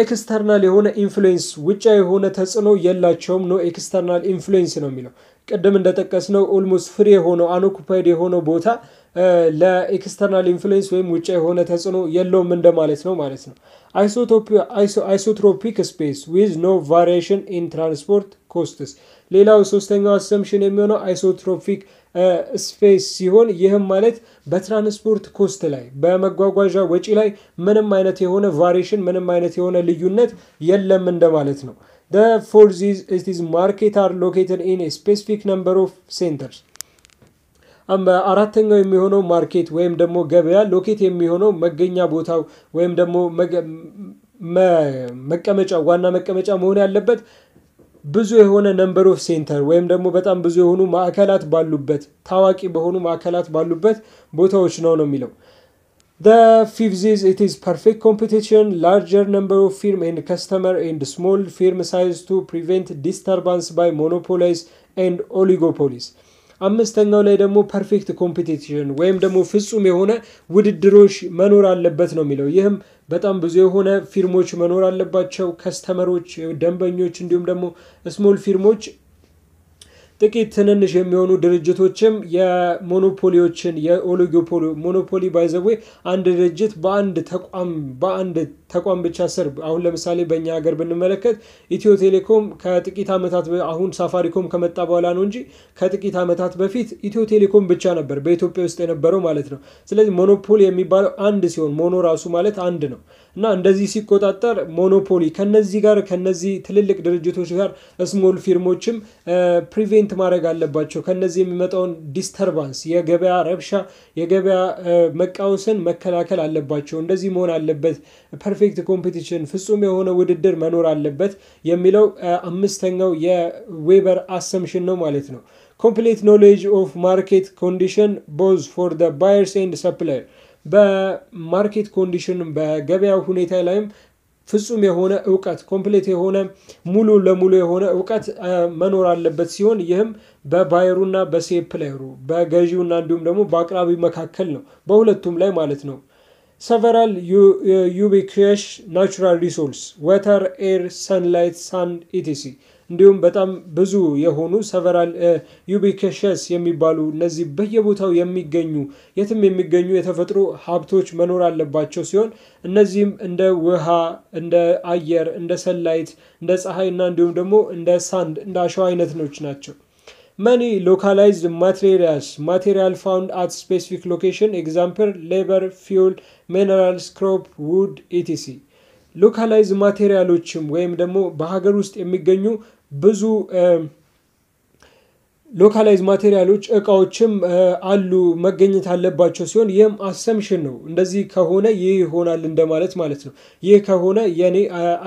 ኤክስተርናል የሆነ ኢንፍሉዌንስ ውጫ የሆነ ተጽዕኖ የላቸውም። ነው ኤክስተርናል ኢንፍሉዌንስ ነው የሚለው ቅድም እንደጠቀስነው ኦልሞስት ፍሪ የሆነው አንኦኩፓይድ የሆነው ቦታ ለኤክስተርናል ኢንፍሉዌንስ ወይም ውጭ የሆነ ተጽዕኖ የለውም እንደማለት ነው ማለት ነው። አይሶትሮፒክ ስፔስ ዊዝ ኖ ቫሪሽን ኢን ትራንስፖርት ኮስትስ። ሌላው ሶስተኛው አሰምሽን የሚሆነው አይሶትሮፒክ ስፔስ ሲሆን ይህም ማለት በትራንስፖርት ኮስት ላይ በመጓጓዣ ወጪ ላይ ምንም አይነት የሆነ ቫሪሽን ምንም አይነት የሆነ ልዩነት የለም እንደማለት ነው። ፎር ዚዝ ማርኬት አር ሎኬትድ ኢን ስፔሲፊክ ነምበር ኦፍ ሴንተርስ። አራተኛው የሚሆነው ማርኬት ወይም ደግሞ ገበያ ሎኬት የሚሆነው መገኛ ቦታው ወይም ደግሞ መቀመጫ ዋና መቀመጫ መሆን ያለበት ብዙ የሆነ ነምበር ኦፍ ሴንተር ወይም ደግሞ በጣም ብዙ የሆኑ ማዕከላት ባሉበት ታዋቂ በሆኑ ማዕከላት ባሉበት ቦታዎች ነው ነው የሚለው ፊፍዝ ኢት ኢዝ ፐርፌክት ኮምፒቲሽን ላርጀር ነምበር ኦፍ ፊርም ኤንድ ከስተመር ኤንድ ስሞል ፊርም ሳይዝ ቱ ፕሪቨንት ዲስተርባንስ ባይ ሞኖፖላይዝ ኤንድ ኦሊጎፖሊስ አምስተኛው ላይ ደግሞ ፐርፌክት ኮምፒቲሽን ወይም ደግሞ ፍጹም የሆነ ውድድሮች መኖር አለበት ነው የሚለው ይህም በጣም ብዙ የሆነ ፊርሞች መኖር አለባቸው ከስተመሮች ደንበኞች እንዲሁም ደግሞ ስሞል ፊርሞች ጥቂት ትንንሽ የሚሆኑ ድርጅቶችም የሞኖፖሊዎችን የኦሊጎፖሊ ሞኖፖሊ ባይዘዌ አንድ ድርጅት በአንድ ተቋም በአንድ ተቋም ብቻ ስር አሁን ለምሳሌ በእኛ ሀገር ብንመለከት ኢትዮ ቴሌኮም ከጥቂት ዓመታት አሁን ሳፋሪኮም ከመጣ በኋላ ነው እንጂ ከጥቂት ዓመታት በፊት ኢትዮ ቴሌኮም ብቻ ነበር በኢትዮጵያ ውስጥ የነበረው ማለት ነው። ስለዚህ ሞኖፖሊ የሚባለው አንድ ሲሆን ሞኖ ራሱ ማለት አንድ ነው። እና እንደዚህ ሲቆጣጠር ሞኖፖሊ ከነዚህ ጋር ከነዚህ ትልልቅ ድርጅቶች ጋር ስሞል ፊርሞችም ፕሪቬንት ማድረግ አለባቸው። ከነዚህ የሚመጣውን ዲስተርባንስ፣ የገበያ ረብሻ፣ የገበያ መቃወስን መከላከል አለባቸው። እንደዚህ መሆን አለበት። ፐርፌክት ኮምፒቲሽን፣ ፍጹም የሆነ ውድድር መኖር አለበት የሚለው አምስተኛው የዌበር አሰምሽን ነው ማለት ነው። ኮምፕሊት ኖሌጅ ኦፍ ማርኬት ኮንዲሽን ቦዝ ፎር ባየርስ ኤንድ ሰፕላየር በማርኬት ኮንዲሽን በገበያው ሁኔታ ላይም ፍጹም የሆነ እውቀት ኮምፕሌት የሆነ ሙሉ ለሙሉ የሆነ እውቀት መኖር አለበት ሲሆን ይህም በባየሩና በሴፕላየሩ በገዢውና እንዲሁም ደግሞ በአቅራቢ መካከል ነው፣ በሁለቱም ላይ ማለት ነው። ሰቨራል ዩቢኩሽ ናቹራል ሪሶርስ ወተር፣ ኤር፣ ሰንላይት፣ ሳንድ ኢቲሲ እንዲሁም በጣም ብዙ የሆኑ ሰቨራል ዩቢኬሸስ የሚባሉ እነዚህ በየቦታው የሚገኙ የትም የሚገኙ የተፈጥሮ ሀብቶች መኖር አለባቸው ሲሆን እነዚህም እንደ ውሃ፣ እንደ አየር፣ እንደ ሰላይት፣ እንደ ፀሐይ እና እንዲሁም ደግሞ እንደ ሳንድ እንደ አሸዋ አይነቶች ናቸው። መኒ ሎካላይዝድ ማቴሪያልስ ማቴሪያል ፋውንድ አት ስፔሲፊክ ሎኬሽን ኤግዛምፕል ሌበር፣ ፊውል፣ ሚነራልስ፣ ክሮፕ፣ ውድ ኢቲሲ ሎካላይዝ ማቴሪያሎችም ወይም ደግሞ በሀገር ውስጥ የሚገኙ Mas ሎካላይዝ ማቴሪያሎች እቃዎችም አሉ መገኘት አለባቸው ሲሆን ይህም አሰምሽን ነው። እንደዚህ ከሆነ ይህ ይሆናል እንደማለት ማለት ነው። ይህ ከሆነ የኔ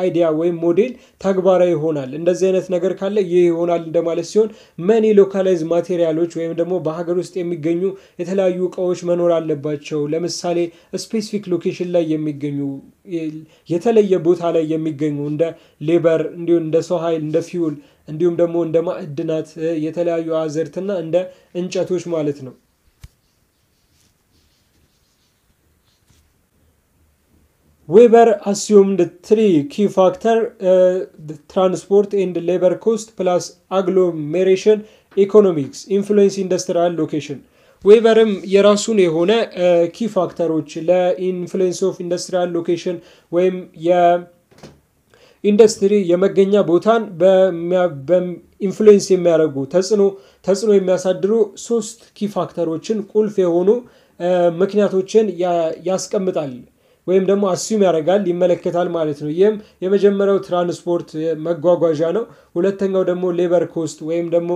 አይዲያ ወይም ሞዴል ተግባራዊ ይሆናል፣ እንደዚህ አይነት ነገር ካለ ይህ ይሆናል እንደማለት ሲሆን መኒ ሎካላይዝ ማቴሪያሎች ወይም ደግሞ በሀገር ውስጥ የሚገኙ የተለያዩ እቃዎች መኖር አለባቸው። ለምሳሌ ስፔሲፊክ ሎኬሽን ላይ የሚገኙ የተለየ ቦታ ላይ የሚገኙ እንደ ሌበር እንዲሁም እንደ ሰው ኃይል እንደ ፊውል እንዲሁም ደግሞ እንደ ማዕድናት የተለያዩ አዘርትና እንደ እንጨቶች ማለት ነው። ዌበር አስዩምድ ትሪ ኪ ፋክተር ትራንስፖርት ኤንድ ሌበር ኮስት ፕላስ አግሎሜሬሽን ኢኮኖሚክስ ኢንፍሉዌንስ ኢንዱስትሪያል ሎኬሽን ዌበርም የራሱን የሆነ ኪ ፋክተሮች ለኢንፍሉዌንስ ኦፍ ኢንዱስትሪያል ሎኬሽን ወይም ኢንዱስትሪ የመገኛ ቦታን ኢንፍሉዌንስ የሚያደርጉ ተጽዕኖ ተጽዕኖ የሚያሳድሩ ሶስት ኪ ፋክተሮችን ቁልፍ የሆኑ ምክንያቶችን ያስቀምጣል ወይም ደግሞ አስዩም ያደርጋል ይመለከታል ማለት ነው። ይህም የመጀመሪያው ትራንስፖርት መጓጓዣ ነው። ሁለተኛው ደግሞ ሌበር ኮስት ወይም ደግሞ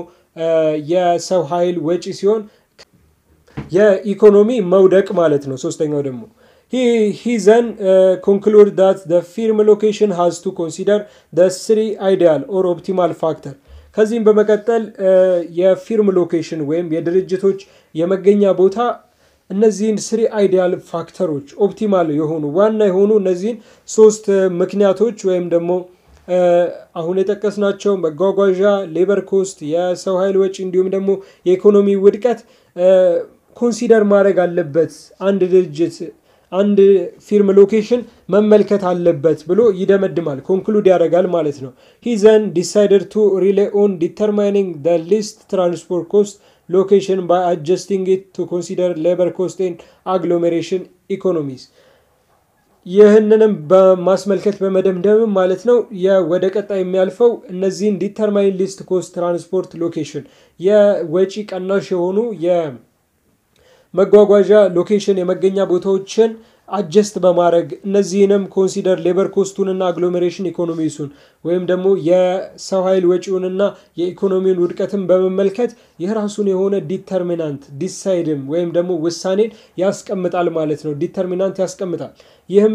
የሰው ኃይል ወጪ ሲሆን የኢኮኖሚ መውደቅ ማለት ነው። ሶስተኛው ደግሞ He, he then uh, concluded that the firm location has to consider the three ideal or optimal factor ከዚህም በመቀጠል uh, የፊርም ሎኬሽን ወይም የድርጅቶች የመገኛ ቦታ እነዚህን ስሪ አይዲያል ፋክተሮች ኦፕቲማል የሆኑ ዋና የሆኑ እነዚህን ሶስት uh, ምክንያቶች ወይም ደግሞ uh, አሁን የጠቀስናቸው መጓጓዣ፣ ሌበር ኮስት፣ የሰው ኃይል ወጪ እንዲሁም ደግሞ የኢኮኖሚ ውድቀት ኮንሲደር ማድረግ አለበት አንድ ድርጅት አንድ ፊልም ሎኬሽን መመልከት አለበት ብሎ ይደመድማል፣ ኮንክሉድ ያደርጋል ማለት ነው። ሂ ዘን ዲሳይደድ ቱ ሪሌ ኦን ዲተርማይኒንግ ደ ሊስት ትራንስፖርት ኮስት ሎኬሽን ባይ አጀስቲንግ ኢት ቱ ኮንሲደር ሌበር ኮስት ኤንድ አግሎሜሬሽን ኢኮኖሚስ። ይህንንም በማስመልከት በመደምደም ማለት ነው ወደ ቀጣይ የሚያልፈው እነዚህን ዲተርማይን ሊስት ኮስት ትራንስፖርት ሎኬሽን የወጪ ቀናሽ የሆኑ የ መጓጓዣ ሎኬሽን፣ የመገኛ ቦታዎችን አጀስት በማድረግ እነዚህንም ኮንሲደር ሌበር ኮስቱንና አግሎሜሬሽን ኢኮኖሚሱን ወይም ደግሞ የሰው ኃይል ወጪውንና የኢኮኖሚውን ውድቀትን በመመልከት የራሱን የሆነ ዲተርሚናንት ዲሳይድም ወይም ደግሞ ውሳኔን ያስቀምጣል ማለት ነው። ዲተርሚናንት ያስቀምጣል። ይህም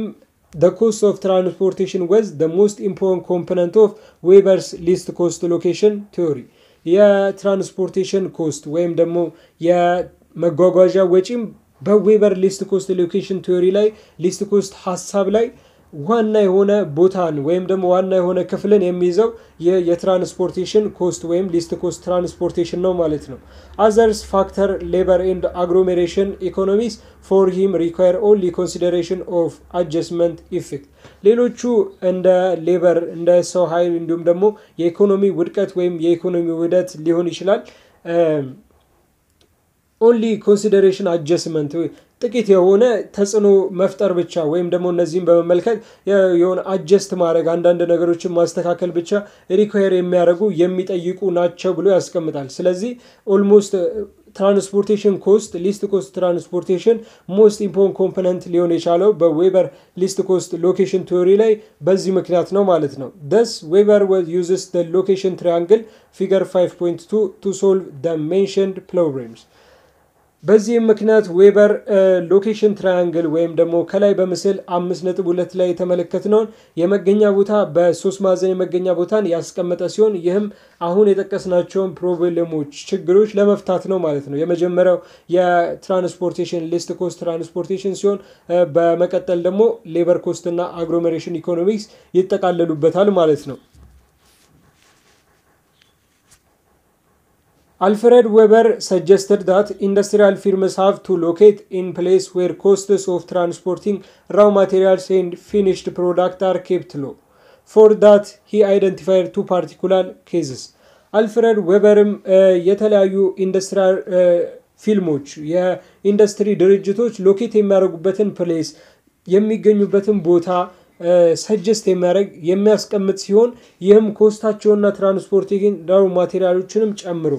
ደ ኮስት ኦፍ ትራንስፖርቴሽን ወዝ ደ ሞስት ኢምፖርታንት ኮምፖነንት ኦፍ ዌበርስ ሊስት ኮስት ሎኬሽን ቲዮሪ የትራንስፖርቴሽን ኮስት ወይም ደግሞ መጓጓዣ ወጪም በዌበር ሊስት ኮስት ሎኬሽን ቲዮሪ ላይ ሊስት ኮስት ሀሳብ ላይ ዋና የሆነ ቦታን ወይም ደግሞ ዋና የሆነ ክፍልን የሚይዘው የትራንስፖርቴሽን ኮስት ወይም ሊስት ኮስት ትራንስፖርቴሽን ነው ማለት ነው። አዘርስ ፋክተር ሌበር ኤንድ አግሎሜሬሽን ኢኮኖሚስ ፎር ሂም ሪኳየር ኦንሊ ኮንሲደሬሽን ኦፍ አጀስትመንት ኢፌክት። ሌሎቹ እንደ ሌበር እንደ ሰው ኃይል እንዲሁም ደግሞ የኢኮኖሚ ውድቀት ወይም የኢኮኖሚ ውህደት ሊሆን ይችላል። ኦንሊ ኮንሲደሬሽን አጀስመንት ጥቂት የሆነ ተጽዕኖ መፍጠር ብቻ ወይም ደግሞ እነዚህም በመመልከት የሆነ አጀስት ማድረግ አንዳንድ ነገሮችን ማስተካከል ብቻ ሪኳየር የሚያደርጉ የሚጠይቁ ናቸው ብሎ ያስቀምጣል። ስለዚህ ኦልሞስት ትራንስፖርቴሽን ኮስት ሊስት ኮስት ትራንስፖርቴሽን ሞስት ኢምፖን ኮምፖነንት ሊሆን የቻለው በዌበር ሊስት ኮስት ሎኬሽን ቲዮሪ ላይ በዚህ ምክንያት ነው ማለት ነው። ደስ ዌበር ዩዝስ ሎኬሽን ትሪያንግል ፊገር 5.2 ቱ ሶልቭ ሜንሽንድ ፕሮብሌምስ በዚህም ምክንያት ዌበር ሎኬሽን ትራያንግል ወይም ደግሞ ከላይ በምስል አምስት ነጥብ ሁለት ላይ የተመለከትነውን የመገኛ ቦታ በሶስት ማዕዘን የመገኛ ቦታን ያስቀመጠ ሲሆን ይህም አሁን የጠቀስናቸውን ፕሮብሞች ችግሮች ለመፍታት ነው ማለት ነው። የመጀመሪያው የትራንስፖርቴሽን ሊስት ኮስት ትራንስፖርቴሽን ሲሆን በመቀጠል ደግሞ ሌበር ኮስት እና አግሎሜሬሽን ኢኮኖሚክስ ይጠቃለሉበታል ማለት ነው። Alfred Weber suggested that industrial firms have to locate in place where costs of transporting raw materials and finished products are kept low. ፎር ዳት ሂ አይደንቲፋይድ ቱ ፓርቲኩላር ኬዝስ አልፍሬድ ዌበርም uh, የተለያዩ ኢንዱስትሪያል ፊልሞች የኢንዱስትሪ ድርጅቶች ሎኬት የሚያደርጉበትን ፕሌስ የሚገኙበትን ቦታ ሰጀስት uh, የሚያደርግ የሚያስቀምጥ ሲሆን ይህም ኮስታቸውና ትራንስፖርቲንግ ዳሩ ማቴሪያሎችንም ጨምሩ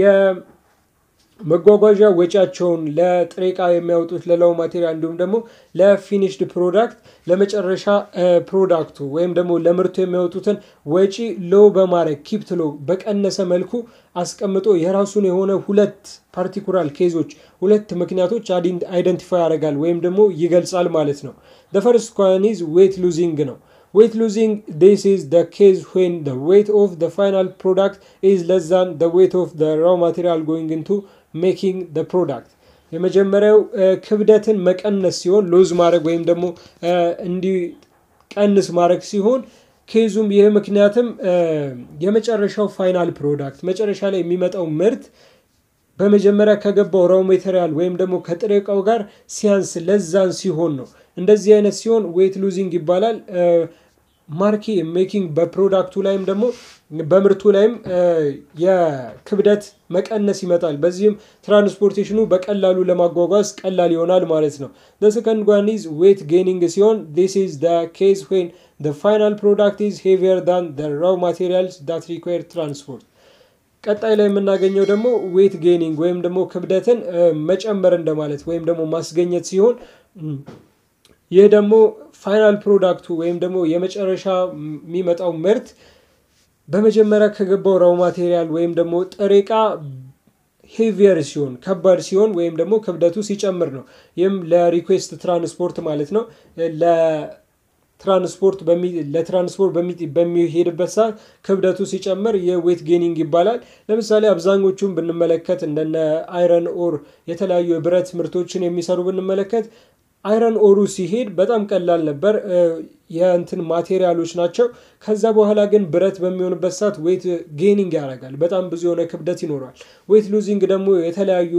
የመጓጓዣ ወጪያቸውን ለጥሬ እቃ የሚያወጡት ለለው ማቴሪያል እንዲሁም ደግሞ ለፊኒሽድ ፕሮዳክት ለመጨረሻ ፕሮዳክቱ ወይም ደግሞ ለምርቱ የሚያወጡትን ወጪ ሎ በማድረግ ኪፕት ሎ በቀነሰ መልኩ አስቀምጦ የራሱን የሆነ ሁለት ፓርቲኩላር ኬዞች ሁለት ምክንያቶች አይደንቲፋይ ያደርጋል ወይም ደግሞ ይገልጻል ማለት ነው። ዘ ፈርስት ዌት ሉዚንግ ነው። weight losing, this is the case when the weight of the final product is less than the weight of the raw material going into making the product. የመጀመሪያው uh, ክብደትን መቀነስ ሲሆን ሎዝ ማድረግ ወይም ደግሞ uh, እንዲቀንስ ማድረግ ሲሆን ኬዙም ይህ ምክንያትም uh, የመጨረሻው ፋይናል ፕሮዳክት መጨረሻ ላይ የሚመጣው ምርት በመጀመሪያ ከገባው ራው ሜቴሪያል ወይም ደግሞ ከጥሬ እቃው ጋር ሲያንስ ለዛን ሲሆን ነው። እንደዚህ አይነት ሲሆን ዌት ሉዚንግ ይባላል። ማርኬ ሜኪንግ በፕሮዳክቱ ላይም ደግሞ በምርቱ ላይም የክብደት መቀነስ ይመጣል። በዚህም ትራንስፖርቴሽኑ በቀላሉ ለማጓጓዝ ቀላል ይሆናል ማለት ነው። ዘ ሰከንድ ዋን ኢዝ ዌት ጌኒንግ ሲሆን ዲስ ኢዝ ዘ ኬዝ ዌን ዘ ፋይናል ፕሮዳክት ኢዝ ሄቪየር ዳን ዘ ራው ማቴሪያልስ ዳት ሪኳየር ትራንስፖርት። ቀጣይ ላይ የምናገኘው ደግሞ ዌት ጌኒንግ ወይም ደግሞ ክብደትን መጨመር እንደማለት ወይም ደግሞ ማስገኘት ሲሆን ይህ ደግሞ ፋይናል ፕሮዳክቱ ወይም ደግሞ የመጨረሻ የሚመጣው ምርት በመጀመሪያ ከገባው ራው ማቴሪያል ወይም ደግሞ ጥሬ ሄቪየር ሲሆን ከባድ ሲሆን ወይም ደግሞ ክብደቱ ሲጨምር ነው። ይህም ለሪኩዌስት ትራንስፖርት ማለት ነው ለትራንስፖርት በሚሄድበት ሰዓት ክብደቱ ሲጨምር የዌት ጌኒንግ ይባላል። ለምሳሌ አብዛኞቹን ብንመለከት እንደነ አይረን ኦር የተለያዩ የብረት ምርቶችን የሚሰሩ ብንመለከት አይረን ኦሩ ሲሄድ በጣም ቀላል ነበር። የእንትን ማቴሪያሎች ናቸው። ከዛ በኋላ ግን ብረት በሚሆንበት ሰዓት ዌት ጌኒንግ ያደርጋል። በጣም ብዙ የሆነ ክብደት ይኖረዋል። ዌት ሉዚንግ ደግሞ የተለያዩ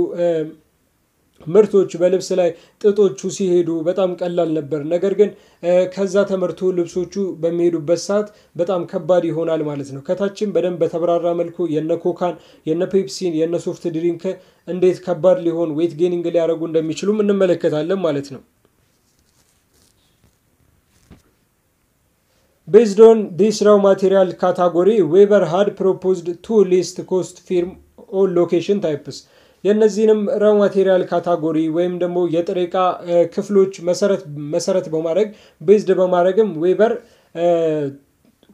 ምርቶች በልብስ ላይ ጥጦቹ ሲሄዱ በጣም ቀላል ነበር። ነገር ግን ከዛ ተመርቶ ልብሶቹ በሚሄዱበት ሰዓት በጣም ከባድ ይሆናል ማለት ነው። ከታችም በደንብ በተብራራ መልኩ የነ ኮካን፣ የነ ፔፕሲን፣ የነ ሶፍት ድሪንክ እንዴት ከባድ ሊሆን ዌት ጌኒንግ ሊያደርጉ እንደሚችሉም እንመለከታለን ማለት ነው። Based on this raw material category, Weber had proposed two list cost firm or location types. የእነዚህንም ራው ማቴሪያል ካታጎሪ ወይም ደግሞ የጥሬ ዕቃ ክፍሎች መሰረት በማድረግ ቤዝድ በማድረግም ዌበር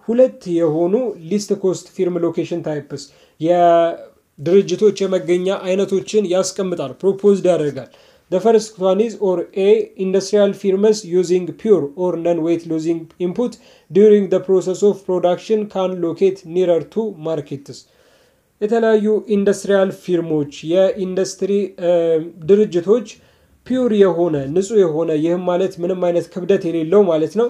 ሁለት የሆኑ ሊስት ኮስት ፊርም ሎኬሽን ታይፕስ የድርጅቶች የመገኛ አይነቶችን ያስቀምጣል፣ ፕሮፖዝድ ያደርጋል። The first one is or A industrial firms using pure or non-weight losing input during the process of production can locate nearer to markets። የተለያዩ ኢንዱስትሪያል ፊርሞች የኢንዱስትሪ ድርጅቶች ፒውር የሆነ ንጹህ የሆነ ይህም ማለት ምንም አይነት ክብደት የሌለው ማለት ነው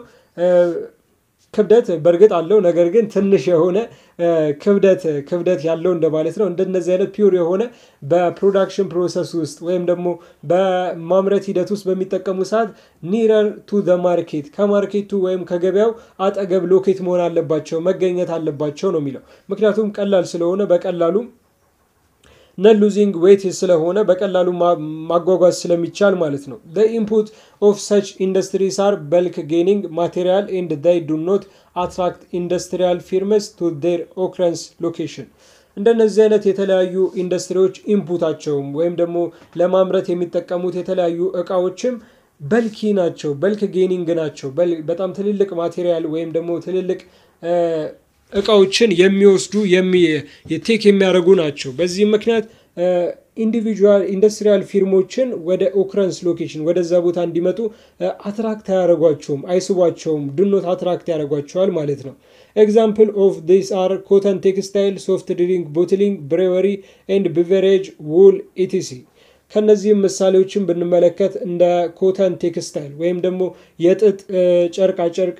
ክብደት በእርግጥ አለው፣ ነገር ግን ትንሽ የሆነ ክብደት ክብደት ያለው እንደማለት ነው። እንደነዚህ አይነት ፒውር የሆነ በፕሮዳክሽን ፕሮሰስ ውስጥ ወይም ደግሞ በማምረት ሂደት ውስጥ በሚጠቀሙ ሰዓት ኒረር ቱ ዘ ማርኬት ከማርኬቱ ወይም ከገበያው አጠገብ ሎኬት መሆን አለባቸው፣ መገኘት አለባቸው ነው የሚለው ምክንያቱም ቀላል ስለሆነ በቀላሉም ነ ሉዚንግ ዌይት ስለሆነ በቀላሉ ማጓጓዝ ስለሚቻል ማለት ነው። ኢንፑት ኦፍ ሰች ኢንዱስትሪስ አር በልክ ጌኒንግ ማቴሪያል ኤንድ ዳይ ዱ ኖት አትራክት ኢንዱስትሪያል ፊርምስ ቱ ዴር ኦክረንስ ሎኬሽን። እንደነዚህ አይነት የተለያዩ ኢንዱስትሪዎች ኢንፑታቸውም ወይም ደግሞ ለማምረት የሚጠቀሙት የተለያዩ እቃዎችም በልኪ ናቸው፣ በልክ ጌኒንግ ናቸው። በጣም ትልልቅ ማቴሪያል ወይም ደግሞ ትልልቅ እቃዎችን የሚወስዱ ቴክ የሚያደርጉ ናቸው። በዚህ ምክንያት ኢንዲቪጁዋል ኢንዱስትሪያል ፊርሞችን ወደ ኦክረንስ ሎኬሽን ወደዛ ቦታ እንዲመጡ አትራክት አያደርጓቸውም፣ አይስቧቸውም። ድኖት አትራክት ያደርጓቸዋል ማለት ነው። ኤግዛምፕል ኦፍ ዲስ አር ኮተን ቴክስታይል፣ ሶፍት ድሪንክ ቦትሊንግ፣ ብሬወሪ ኤንድ ቢቨሬጅ፣ ውል ኢቲሲ ከነዚህም ምሳሌዎችን ብንመለከት እንደ ኮተን ቴክስታይል ወይም ደግሞ የጥጥ ጨርቃጨርቅ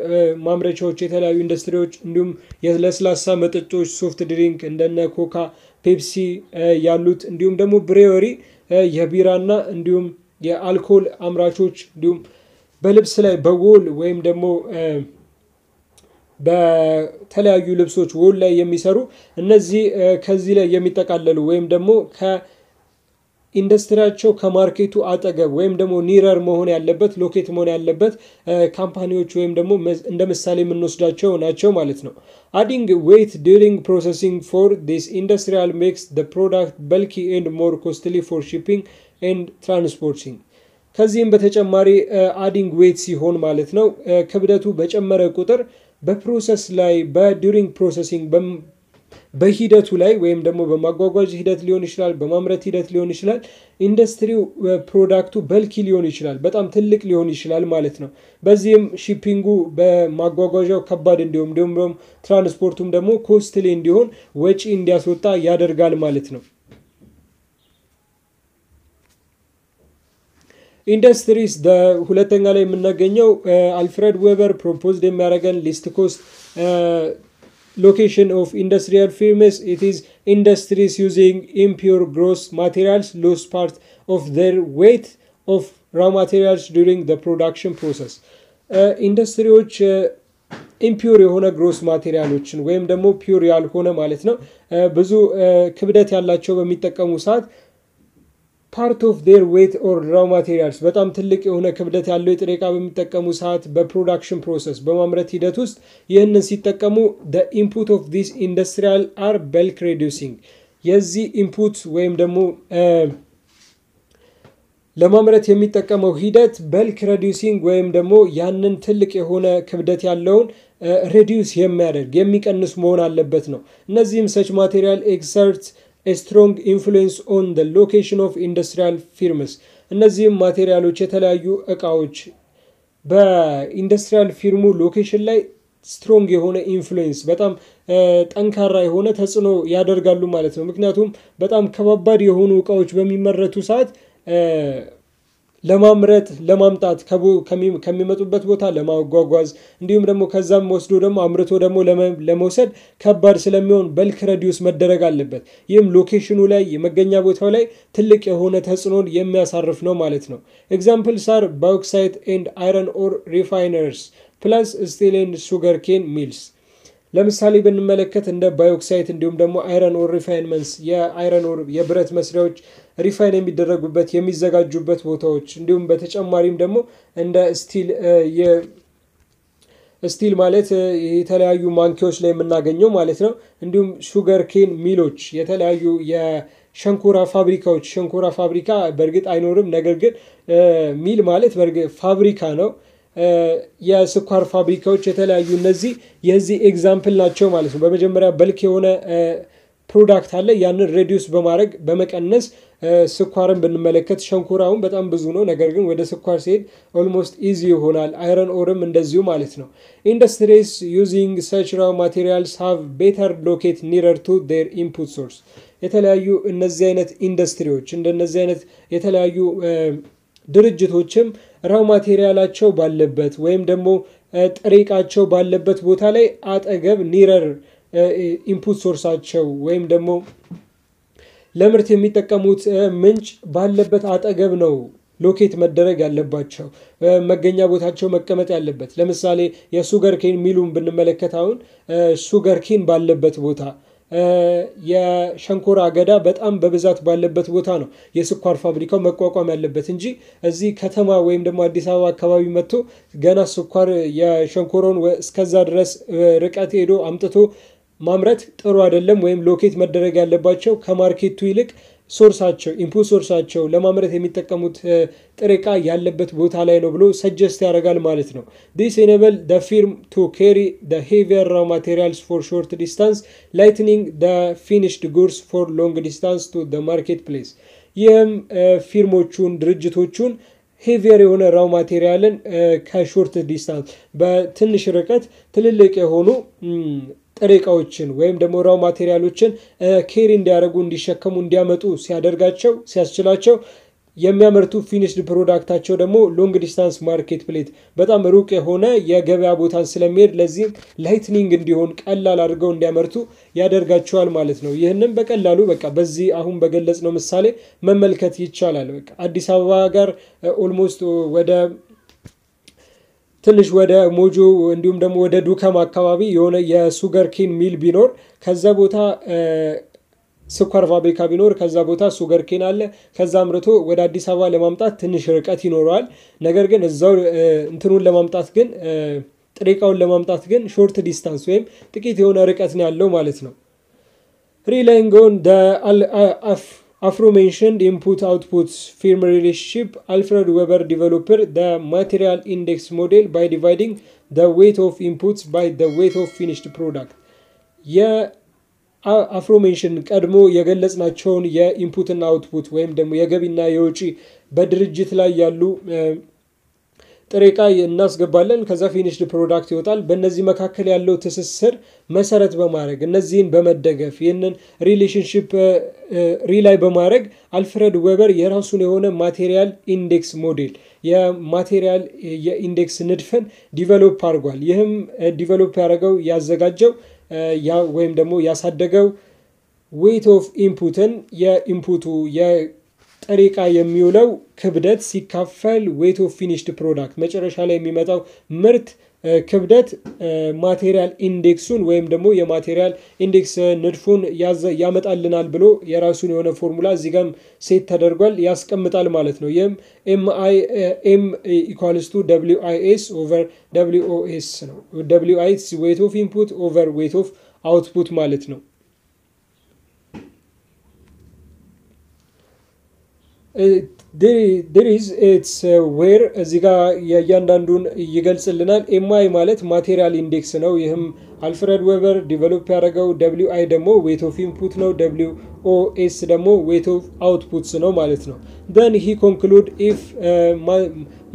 ማምረቻዎች፣ የተለያዩ ኢንዱስትሪዎች እንዲሁም የለስላሳ መጠጦች ሶፍት ድሪንክ እንደነ ኮካ፣ ፔፕሲ ያሉት እንዲሁም ደግሞ ብሬወሪ የቢራና እንዲሁም የአልኮል አምራቾች እንዲሁም በልብስ ላይ በወል ወይም ደግሞ በተለያዩ ልብሶች ወል ላይ የሚሰሩ እነዚህ ከዚህ ላይ የሚጠቃለሉ ወይም ደግሞ ኢንዱስትሪያቸው ከማርኬቱ አጠገብ ወይም ደግሞ ኒረር መሆን ያለበት ሎኬት መሆን ያለበት ካምፓኒዎች ወይም ደግሞ እንደ ምሳሌ የምንወስዳቸው ናቸው ማለት ነው። አዲንግ ዌይት ዲሪንግ ፕሮሰሲንግ ፎር ዲስ ኢንዱስትሪያል ሜክስ ደ ፕሮዳክት በልኪ ኤንድ ሞር ኮስትሊ ፎር ሺፒንግ ኤንድ ትራንስፖርቲንግ። ከዚህም በተጨማሪ አዲንግ ዌይት ሲሆን ማለት ነው ክብደቱ በጨመረ ቁጥር በፕሮሰስ ላይ በዲሪንግ ፕሮሰሲንግ በሂደቱ ላይ ወይም ደግሞ በማጓጓዝ ሂደት ሊሆን ይችላል፣ በማምረት ሂደት ሊሆን ይችላል። ኢንዱስትሪው ፕሮዳክቱ በልኪ ሊሆን ይችላል፣ በጣም ትልቅ ሊሆን ይችላል ማለት ነው። በዚህም ሺፒንጉ በማጓጓዣው ከባድ እንዲሆን እንዲሁም ደግሞ ትራንስፖርቱም ደግሞ ኮስትሌ እንዲሆን ወጪ እንዲያስወጣ ያደርጋል ማለት ነው። ኢንዱስትሪስ ሁለተኛ ላይ የምናገኘው አልፍሬድ ዌበር ፕሮፖዝድ የሚያደርገን ሊስት ኮስት location of industrial firms it is industries using impure gross materials lose part of their weight of raw materials during the production process uh, Industry which ኢንዱስትሪዎች uh, ኢምፒውር የሆነ ግሮስ ማቴሪያሎችን ወይም ደግሞ ፒውር ያልሆነ ማለት ነው uh, ብዙ ክብደት ያላቸው በሚጠቀሙ ሰዓት ፓርት ኦፍ ዴር ዌት ኦር ራው ማቴሪያልስ በጣም ትልቅ የሆነ ክብደት ያለው የጥሬ በሚጠቀሙ ሰዓት በፕሮዳክሽን ፕሮሰስ በማምረት ሂደት ውስጥ ይህንን ሲጠቀሙ ኢንፑት ኦፍ ዲስ ኢንዱስትሪያል አር በልክ ሬዲሲንግ የዚህ ኢንፑት ወይም ደግሞ ለማምረት የሚጠቀመው ሂደት በልክ ሬዲሲንግ ወይም ደግሞ ያንን ትልቅ የሆነ ክብደት ያለውን ሬዲዩስ የሚያደርግ የሚቀንስ መሆን አለበት ነው። እነዚህም ሰች ማቴሪያል ኤክሰርት a strong influence on the location of industrial firms እነዚህም ማቴሪያሎች የተለያዩ እቃዎች በኢንዱስትሪያል ፊርሙ ሎኬሽን ላይ ስትሮንግ የሆነ ኢንፍሉዌንስ በጣም ጠንካራ የሆነ ተጽዕኖ ያደርጋሉ ማለት ነው። ምክንያቱም በጣም ከባባድ የሆኑ እቃዎች በሚመረቱ ሰዓት ለማምረት ለማምጣት ከሚመጡበት ቦታ ለማጓጓዝ እንዲሁም ደግሞ ከዛም ወስዶ ደግሞ አምርቶ ደግሞ ለመውሰድ ከባድ ስለሚሆን በልክ ረዲዩስ መደረግ አለበት። ይህም ሎኬሽኑ ላይ የመገኛ ቦታው ላይ ትልቅ የሆነ ተጽዕኖን የሚያሳርፍ ነው ማለት ነው። ኤግዛምፕል ሳር፣ ባዮክሳይት ኤንድ አይረን ኦር ሪፋይነርስ ፕላስ ስቲል ኤንድ ሱገር ኬን ሚልስ ለምሳሌ ብንመለከት እንደ ባዮክሳይት እንዲሁም ደግሞ አይረን ኦር ሪፋይንመንትስ የአይረን ኦር የብረት መስሪያዎች ሪፋይን የሚደረጉበት የሚዘጋጁበት ቦታዎች እንዲሁም በተጨማሪም ደግሞ እንደ ስቲል ስቲል ማለት የተለያዩ ማንኪያዎች ላይ የምናገኘው ማለት ነው። እንዲሁም ሹገር ኬን ሚሎች የተለያዩ የሸንኮራ ፋብሪካዎች ሸንኮራ ፋብሪካ በእርግጥ አይኖርም። ነገር ግን ሚል ማለት በእርግጥ ፋብሪካ ነው። የስኳር ፋብሪካዎች የተለያዩ እነዚህ የዚህ ኤግዛምፕል ናቸው ማለት ነው። በመጀመሪያ በልክ የሆነ ፕሮዳክት አለ። ያንን ሬዲዩስ በማድረግ በመቀነስ ስኳርን ብንመለከት ሸንኮራውን በጣም ብዙ ነው። ነገር ግን ወደ ስኳር ሲሄድ ኦልሞስት ኢዚ ይሆናል። አይረን ኦርም እንደዚሁ ማለት ነው። ኢንዱስትሪስ ዩዚንግ ሰች ራው ማቴሪያልስ ሃቭ ቤተር ሎኬት ኒረር ቱ ዴር ኢንፑት ሶርስ። የተለያዩ እነዚህ አይነት ኢንዱስትሪዎች እንደነዚህ አይነት የተለያዩ ድርጅቶችም ራው ማቴሪያላቸው ባለበት ወይም ደግሞ ጥሬ ዕቃቸው ባለበት ቦታ ላይ አጠገብ ኒረር ኢንፑት ሶርሳቸው ወይም ደግሞ ለምርት የሚጠቀሙት ምንጭ ባለበት አጠገብ ነው ሎኬት መደረግ ያለባቸው መገኛ ቦታቸው መቀመጥ ያለበት። ለምሳሌ የሱገርኬን ሚሉን ብንመለከት አሁን ሱገርኬን ባለበት ቦታ የሸንኮራ አገዳ በጣም በብዛት ባለበት ቦታ ነው የስኳር ፋብሪካው መቋቋም ያለበት እንጂ እዚህ ከተማ ወይም ደግሞ አዲስ አበባ አካባቢ መጥቶ ገና ስኳር የሸንኮራውን እስከዛ ድረስ ርቀት ሄዶ አምጥቶ ማምረት ጥሩ አይደለም። ወይም ሎኬት መደረግ ያለባቸው ከማርኬቱ ይልቅ ሶርሳቸው ኢንፑት ሶርሳቸው ለማምረት የሚጠቀሙት ጥሬ ያለበት ቦታ ላይ ነው ብሎ ሰጀስት ያደርጋል ማለት ነው። ዲስ ኤነብል ደ ፊርም ቱ ኬሪ ደ ሄቪየር ራ ማቴሪያልስ ፎር ሾርት ዲስታንስ ላይትኒንግ ደ ፊኒሽድ ጉድስ ፎር ሎንግ ዲስታንስ ቱ ደ ማርኬት ፕሌስ። ይህም ፊርሞቹን ድርጅቶቹን ሄቪየር የሆነ ራው ማቴሪያልን ከሾርት ዲስታንስ በትንሽ ርቀት ትልልቅ የሆኑ ጥሬ እቃዎችን ወይም ደግሞ ራው ማቴሪያሎችን ኬሪ እንዲያደርጉ እንዲሸከሙ እንዲያመጡ ሲያደርጋቸው ሲያስችላቸው የሚያመርቱ ፊኒሽድ ፕሮዳክታቸው ደግሞ ሎንግ ዲስታንስ ማርኬት ፕሌት በጣም ሩቅ የሆነ የገበያ ቦታን ስለሚሄድ ለዚህ ላይትኒንግ እንዲሆን ቀላል አድርገው እንዲያመርቱ ያደርጋቸዋል ማለት ነው። ይህንም በቀላሉ በቃ በዚህ አሁን በገለጽ ነው ምሳሌ መመልከት ይቻላል። በቃ አዲስ አበባ ጋር ኦልሞስት ወደ ትንሽ ወደ ሞጆ እንዲሁም ደግሞ ወደ ዱከም አካባቢ የሆነ የሱገር ኬን ሚል ቢኖር ከዛ ቦታ ስኳር ፋብሪካ ቢኖር ከዛ ቦታ ሱገር ኬን አለ። ከዛ አምርቶ ወደ አዲስ አበባ ለማምጣት ትንሽ ርቀት ይኖረዋል። ነገር ግን እዛው እንትኑን ለማምጣት ግን ጥሬ እቃውን ለማምጣት ግን ሾርት ዲስታንስ ወይም ጥቂት የሆነ ርቀት ነው ያለው ማለት ነው። ሪላይንግ ኦን ደ አፍ aforementioned input-output firm relationship, Alfred Weber developed the material index model by dividing the weight of inputs by the weight of finished product. የአፍሮሜንሽን ቀድሞ የገለጽናቸውን የኢንፑትና አውትፑት ወይም ደግሞ የገቢና የውጪ በድርጅት ላይ ያሉ ጥሬ ዕቃ እናስገባለን። ከዛ ፊኒሽድ ፕሮዳክት ይወጣል። በእነዚህ መካከል ያለው ትስስር መሰረት በማድረግ እነዚህን በመደገፍ ይህንን ሪሌሽንሽፕ ሪላይ በማድረግ አልፍረድ ወበር የራሱን የሆነ ማቴሪያል ኢንዴክስ ሞዴል የማቴሪያል የኢንዴክስ ንድፍን ዲቨሎፕ አድርጓል። ይህም ዲቨሎፕ ያደረገው ያዘጋጀው ወይም ደግሞ ያሳደገው ዌይት ኦፍ ኢንፑትን የኢንፑቱ ጥሬ ዕቃ የሚውለው ክብደት ሲካፈል ዌት ኦፍ ፊኒሽድ ፕሮዳክት መጨረሻ ላይ የሚመጣው ምርት ክብደት ማቴሪያል ኢንዴክሱን ወይም ደግሞ የማቴሪያል ኢንዴክስ ንድፉን ያመጣልናል ብሎ የራሱን የሆነ ፎርሙላ እዚጋም ሴት ተደርጓል ያስቀምጣል ማለት ነው። ይህም ኤም ኢኳልስ ቱ ደብሊው አይ ኤስ ኦቨር ደብሊው ኦ ኤስ ነው። ደብሊው አይ ዌት ኦፍ ኢንፑት ኦቨር ዌት ኦፍ አውትፑት ማለት ነው። ድሪዝ ኢትስ ዌር እዚ ጋ የእያንዳንዱን ይገልጽልናል። ኤምአይ ማለት ማቴሪያል ኢንዴክስ ነው። ይህም አልፍሬድ ዌበር ዲቨሎፕ ያደረገው። ደብሊው አይ ደግሞ ዌት ኦፍ ኢንፑት ነው። ደብሊው ኦ ኤስ ደግሞ ዌት ኦፍ አውትፑትስ ነው ማለት ነው። ደን ሂ ኮንክሉድ ኢፍ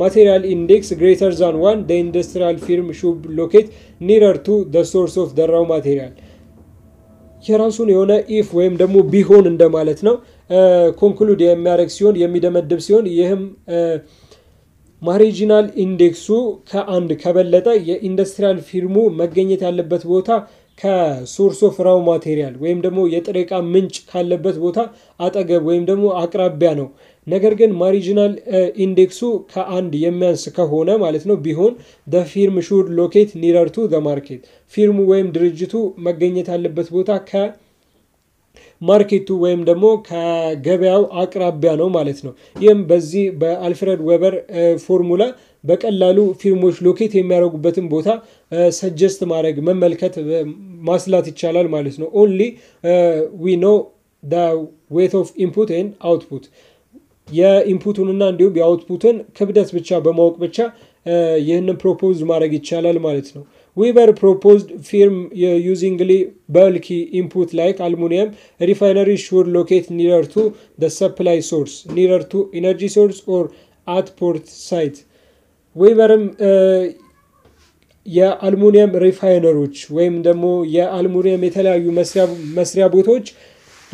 ማቴሪያል ኢንዴክስ ግሬተር ዛን ዋን ደ ኢንዱስትሪያል ፊርም ሹብ ሎኬት ኒረር ቱ ደ ሶርስ ኦፍ ደራው ማቴሪያል የራሱን የሆነ ኢፍ ወይም ደግሞ ቢሆን እንደማለት ነው። ኮንክሉድ የሚያደርግ ሲሆን የሚደመድብ ሲሆን ይህም ማሪጂናል ኢንዴክሱ ከአንድ ከበለጠ የኢንዱስትሪያል ፊርሙ መገኘት ያለበት ቦታ ከሶርስ ኦፍ ራው ማቴሪያል ወይም ደግሞ የጥሬ ዕቃ ምንጭ ካለበት ቦታ አጠገብ ወይም ደግሞ አቅራቢያ ነው። ነገር ግን ማሪጂናል ኢንዴክሱ ከአንድ የሚያንስ ከሆነ ማለት ነው ቢሆን ደ ፊርም ሹድ ሎኬት ኒረር ቱ ዘ ማርኬት ፊርሙ ወይም ድርጅቱ መገኘት ያለበት ቦታ ከ ማርኬቱ ወይም ደግሞ ከገበያው አቅራቢያ ነው ማለት ነው። ይህም በዚህ በአልፍረድ ዌበር ፎርሙላ በቀላሉ ፊርሞች ሎኬት የሚያደርጉበትን ቦታ ሰጀስት ማድረግ መመልከት ማስላት ይቻላል ማለት ነው። ኦንሊ ዊ ኖ ዌት ኦፍ ኢንፑት ኤንድ አውትፑት የኢንፑቱንና እንዲሁም የአውትፑትን ክብደት ብቻ በማወቅ ብቻ ይህንን ፕሮፖዝ ማድረግ ይቻላል ማለት ነው። ዊበር ፕሮፖዝድ ፊርም ዩዚንግሊ በልኪ ኢንፑት ላይክ አልሙኒየም ሪፋይነሪ ሹድ ሎኬት ኒረር ቱ ሰፕላይ ሶርስ ኒረር ቱ ኢነርጂ ሶርስ ኦር አት ሳይት ዌበርም የአልሙኒየም ሪፋይነሮች ወይም ደግሞ የአልሙኒየም የተለያዩ መስሪያ ቦታዎች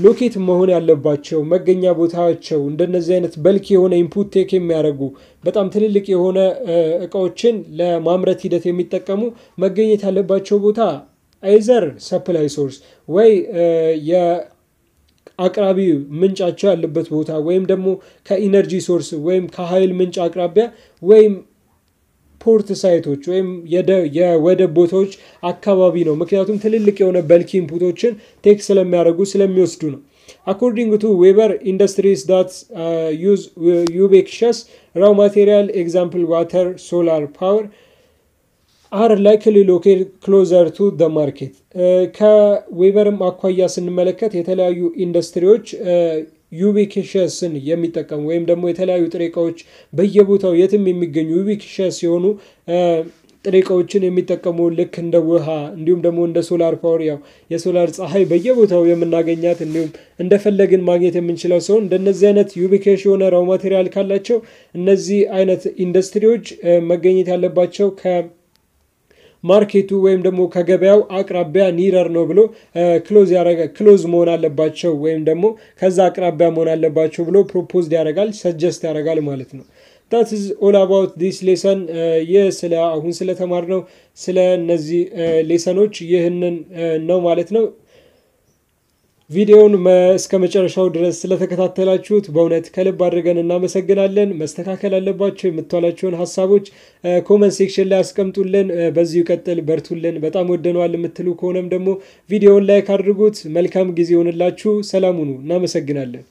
ሎኬት መሆን ያለባቸው መገኛ ቦታቸው እንደነዚህ አይነት በልክ የሆነ ኢንፑት ቴክ የሚያደርጉ በጣም ትልልቅ የሆነ እቃዎችን ለማምረት ሂደት የሚጠቀሙ መገኘት ያለባቸው ቦታ አይዘር ሰፕላይ ሶርስ ወይ የአቅራቢ ምንጫቸው ያለበት ቦታ ወይም ደግሞ ከኢነርጂ ሶርስ ወይም ከኃይል ምንጭ አቅራቢያ ወይም የፖርት ሳይቶች ወይም የወደብ ቦታዎች አካባቢ ነው። ምክንያቱም ትልልቅ የሆነ በልኪ ኢንፑቶችን ቴክ ስለሚያደርጉ ስለሚወስዱ ነው። አኮርዲንግ ቱ ዌበር ኢንዱስትሪስ ዳት ዩዝ ዩቤክሸስ ራው ማቴሪያል ኤግዛምፕል ዋተር ሶላር ፓወር አር ላይክሊ ሎኬት ክሎዘር ቱ ደ ማርኬት ከዌበርም አኳያ ስንመለከት የተለያዩ ኢንዱስትሪዎች uh, ዩቢኪሸስን የሚጠቀሙ ወይም ደግሞ የተለያዩ ጥሬ እቃዎች በየቦታው የትም የሚገኙ ዩቢኪሸስ የሆኑ ጥሬ እቃዎችን የሚጠቀሙ ልክ እንደ ውሃ እንዲሁም ደግሞ እንደ ሶላር ፓወር ያው የሶላር ፀሐይ በየቦታው የምናገኛት እንዲሁም እንደፈለግን ማግኘት የምንችለው ሲሆን እንደነዚህ አይነት ዩቢኬሽ የሆነ ራው ማቴሪያል ካላቸው እነዚህ አይነት ኢንዱስትሪዎች መገኘት ያለባቸው ከ ማርኬቱ ወይም ደግሞ ከገበያው አቅራቢያ ኒረር ነው ብሎ ክሎዝ ክሎዝ መሆን አለባቸው ወይም ደግሞ ከዛ አቅራቢያ መሆን አለባቸው ብሎ ፕሮፖዝ ያደርጋል፣ ሰጀስት ያደርጋል ማለት ነው። ታት ኢዝ ኦል አባውት ዲስ ሌሰን። ይህ ስለ አሁን ስለተማርነው ስለ እነዚህ ሌሰኖች ይህንን ነው ማለት ነው። ቪዲዮውን እስከ መጨረሻው ድረስ ስለተከታተላችሁት በእውነት ከልብ አድርገን እናመሰግናለን። መስተካከል አለባቸው የምትሏቸውን ሀሳቦች ኮመንት ሴክሽን ላይ አስቀምጡልን። በዚሁ ቀጥል፣ በርቱልን። በጣም ወደነዋል የምትሉ ከሆነም ደግሞ ቪዲዮውን ላይክ አድርጉት። መልካም ጊዜ ይሆንላችሁ። ሰላሙኑ እናመሰግናለን።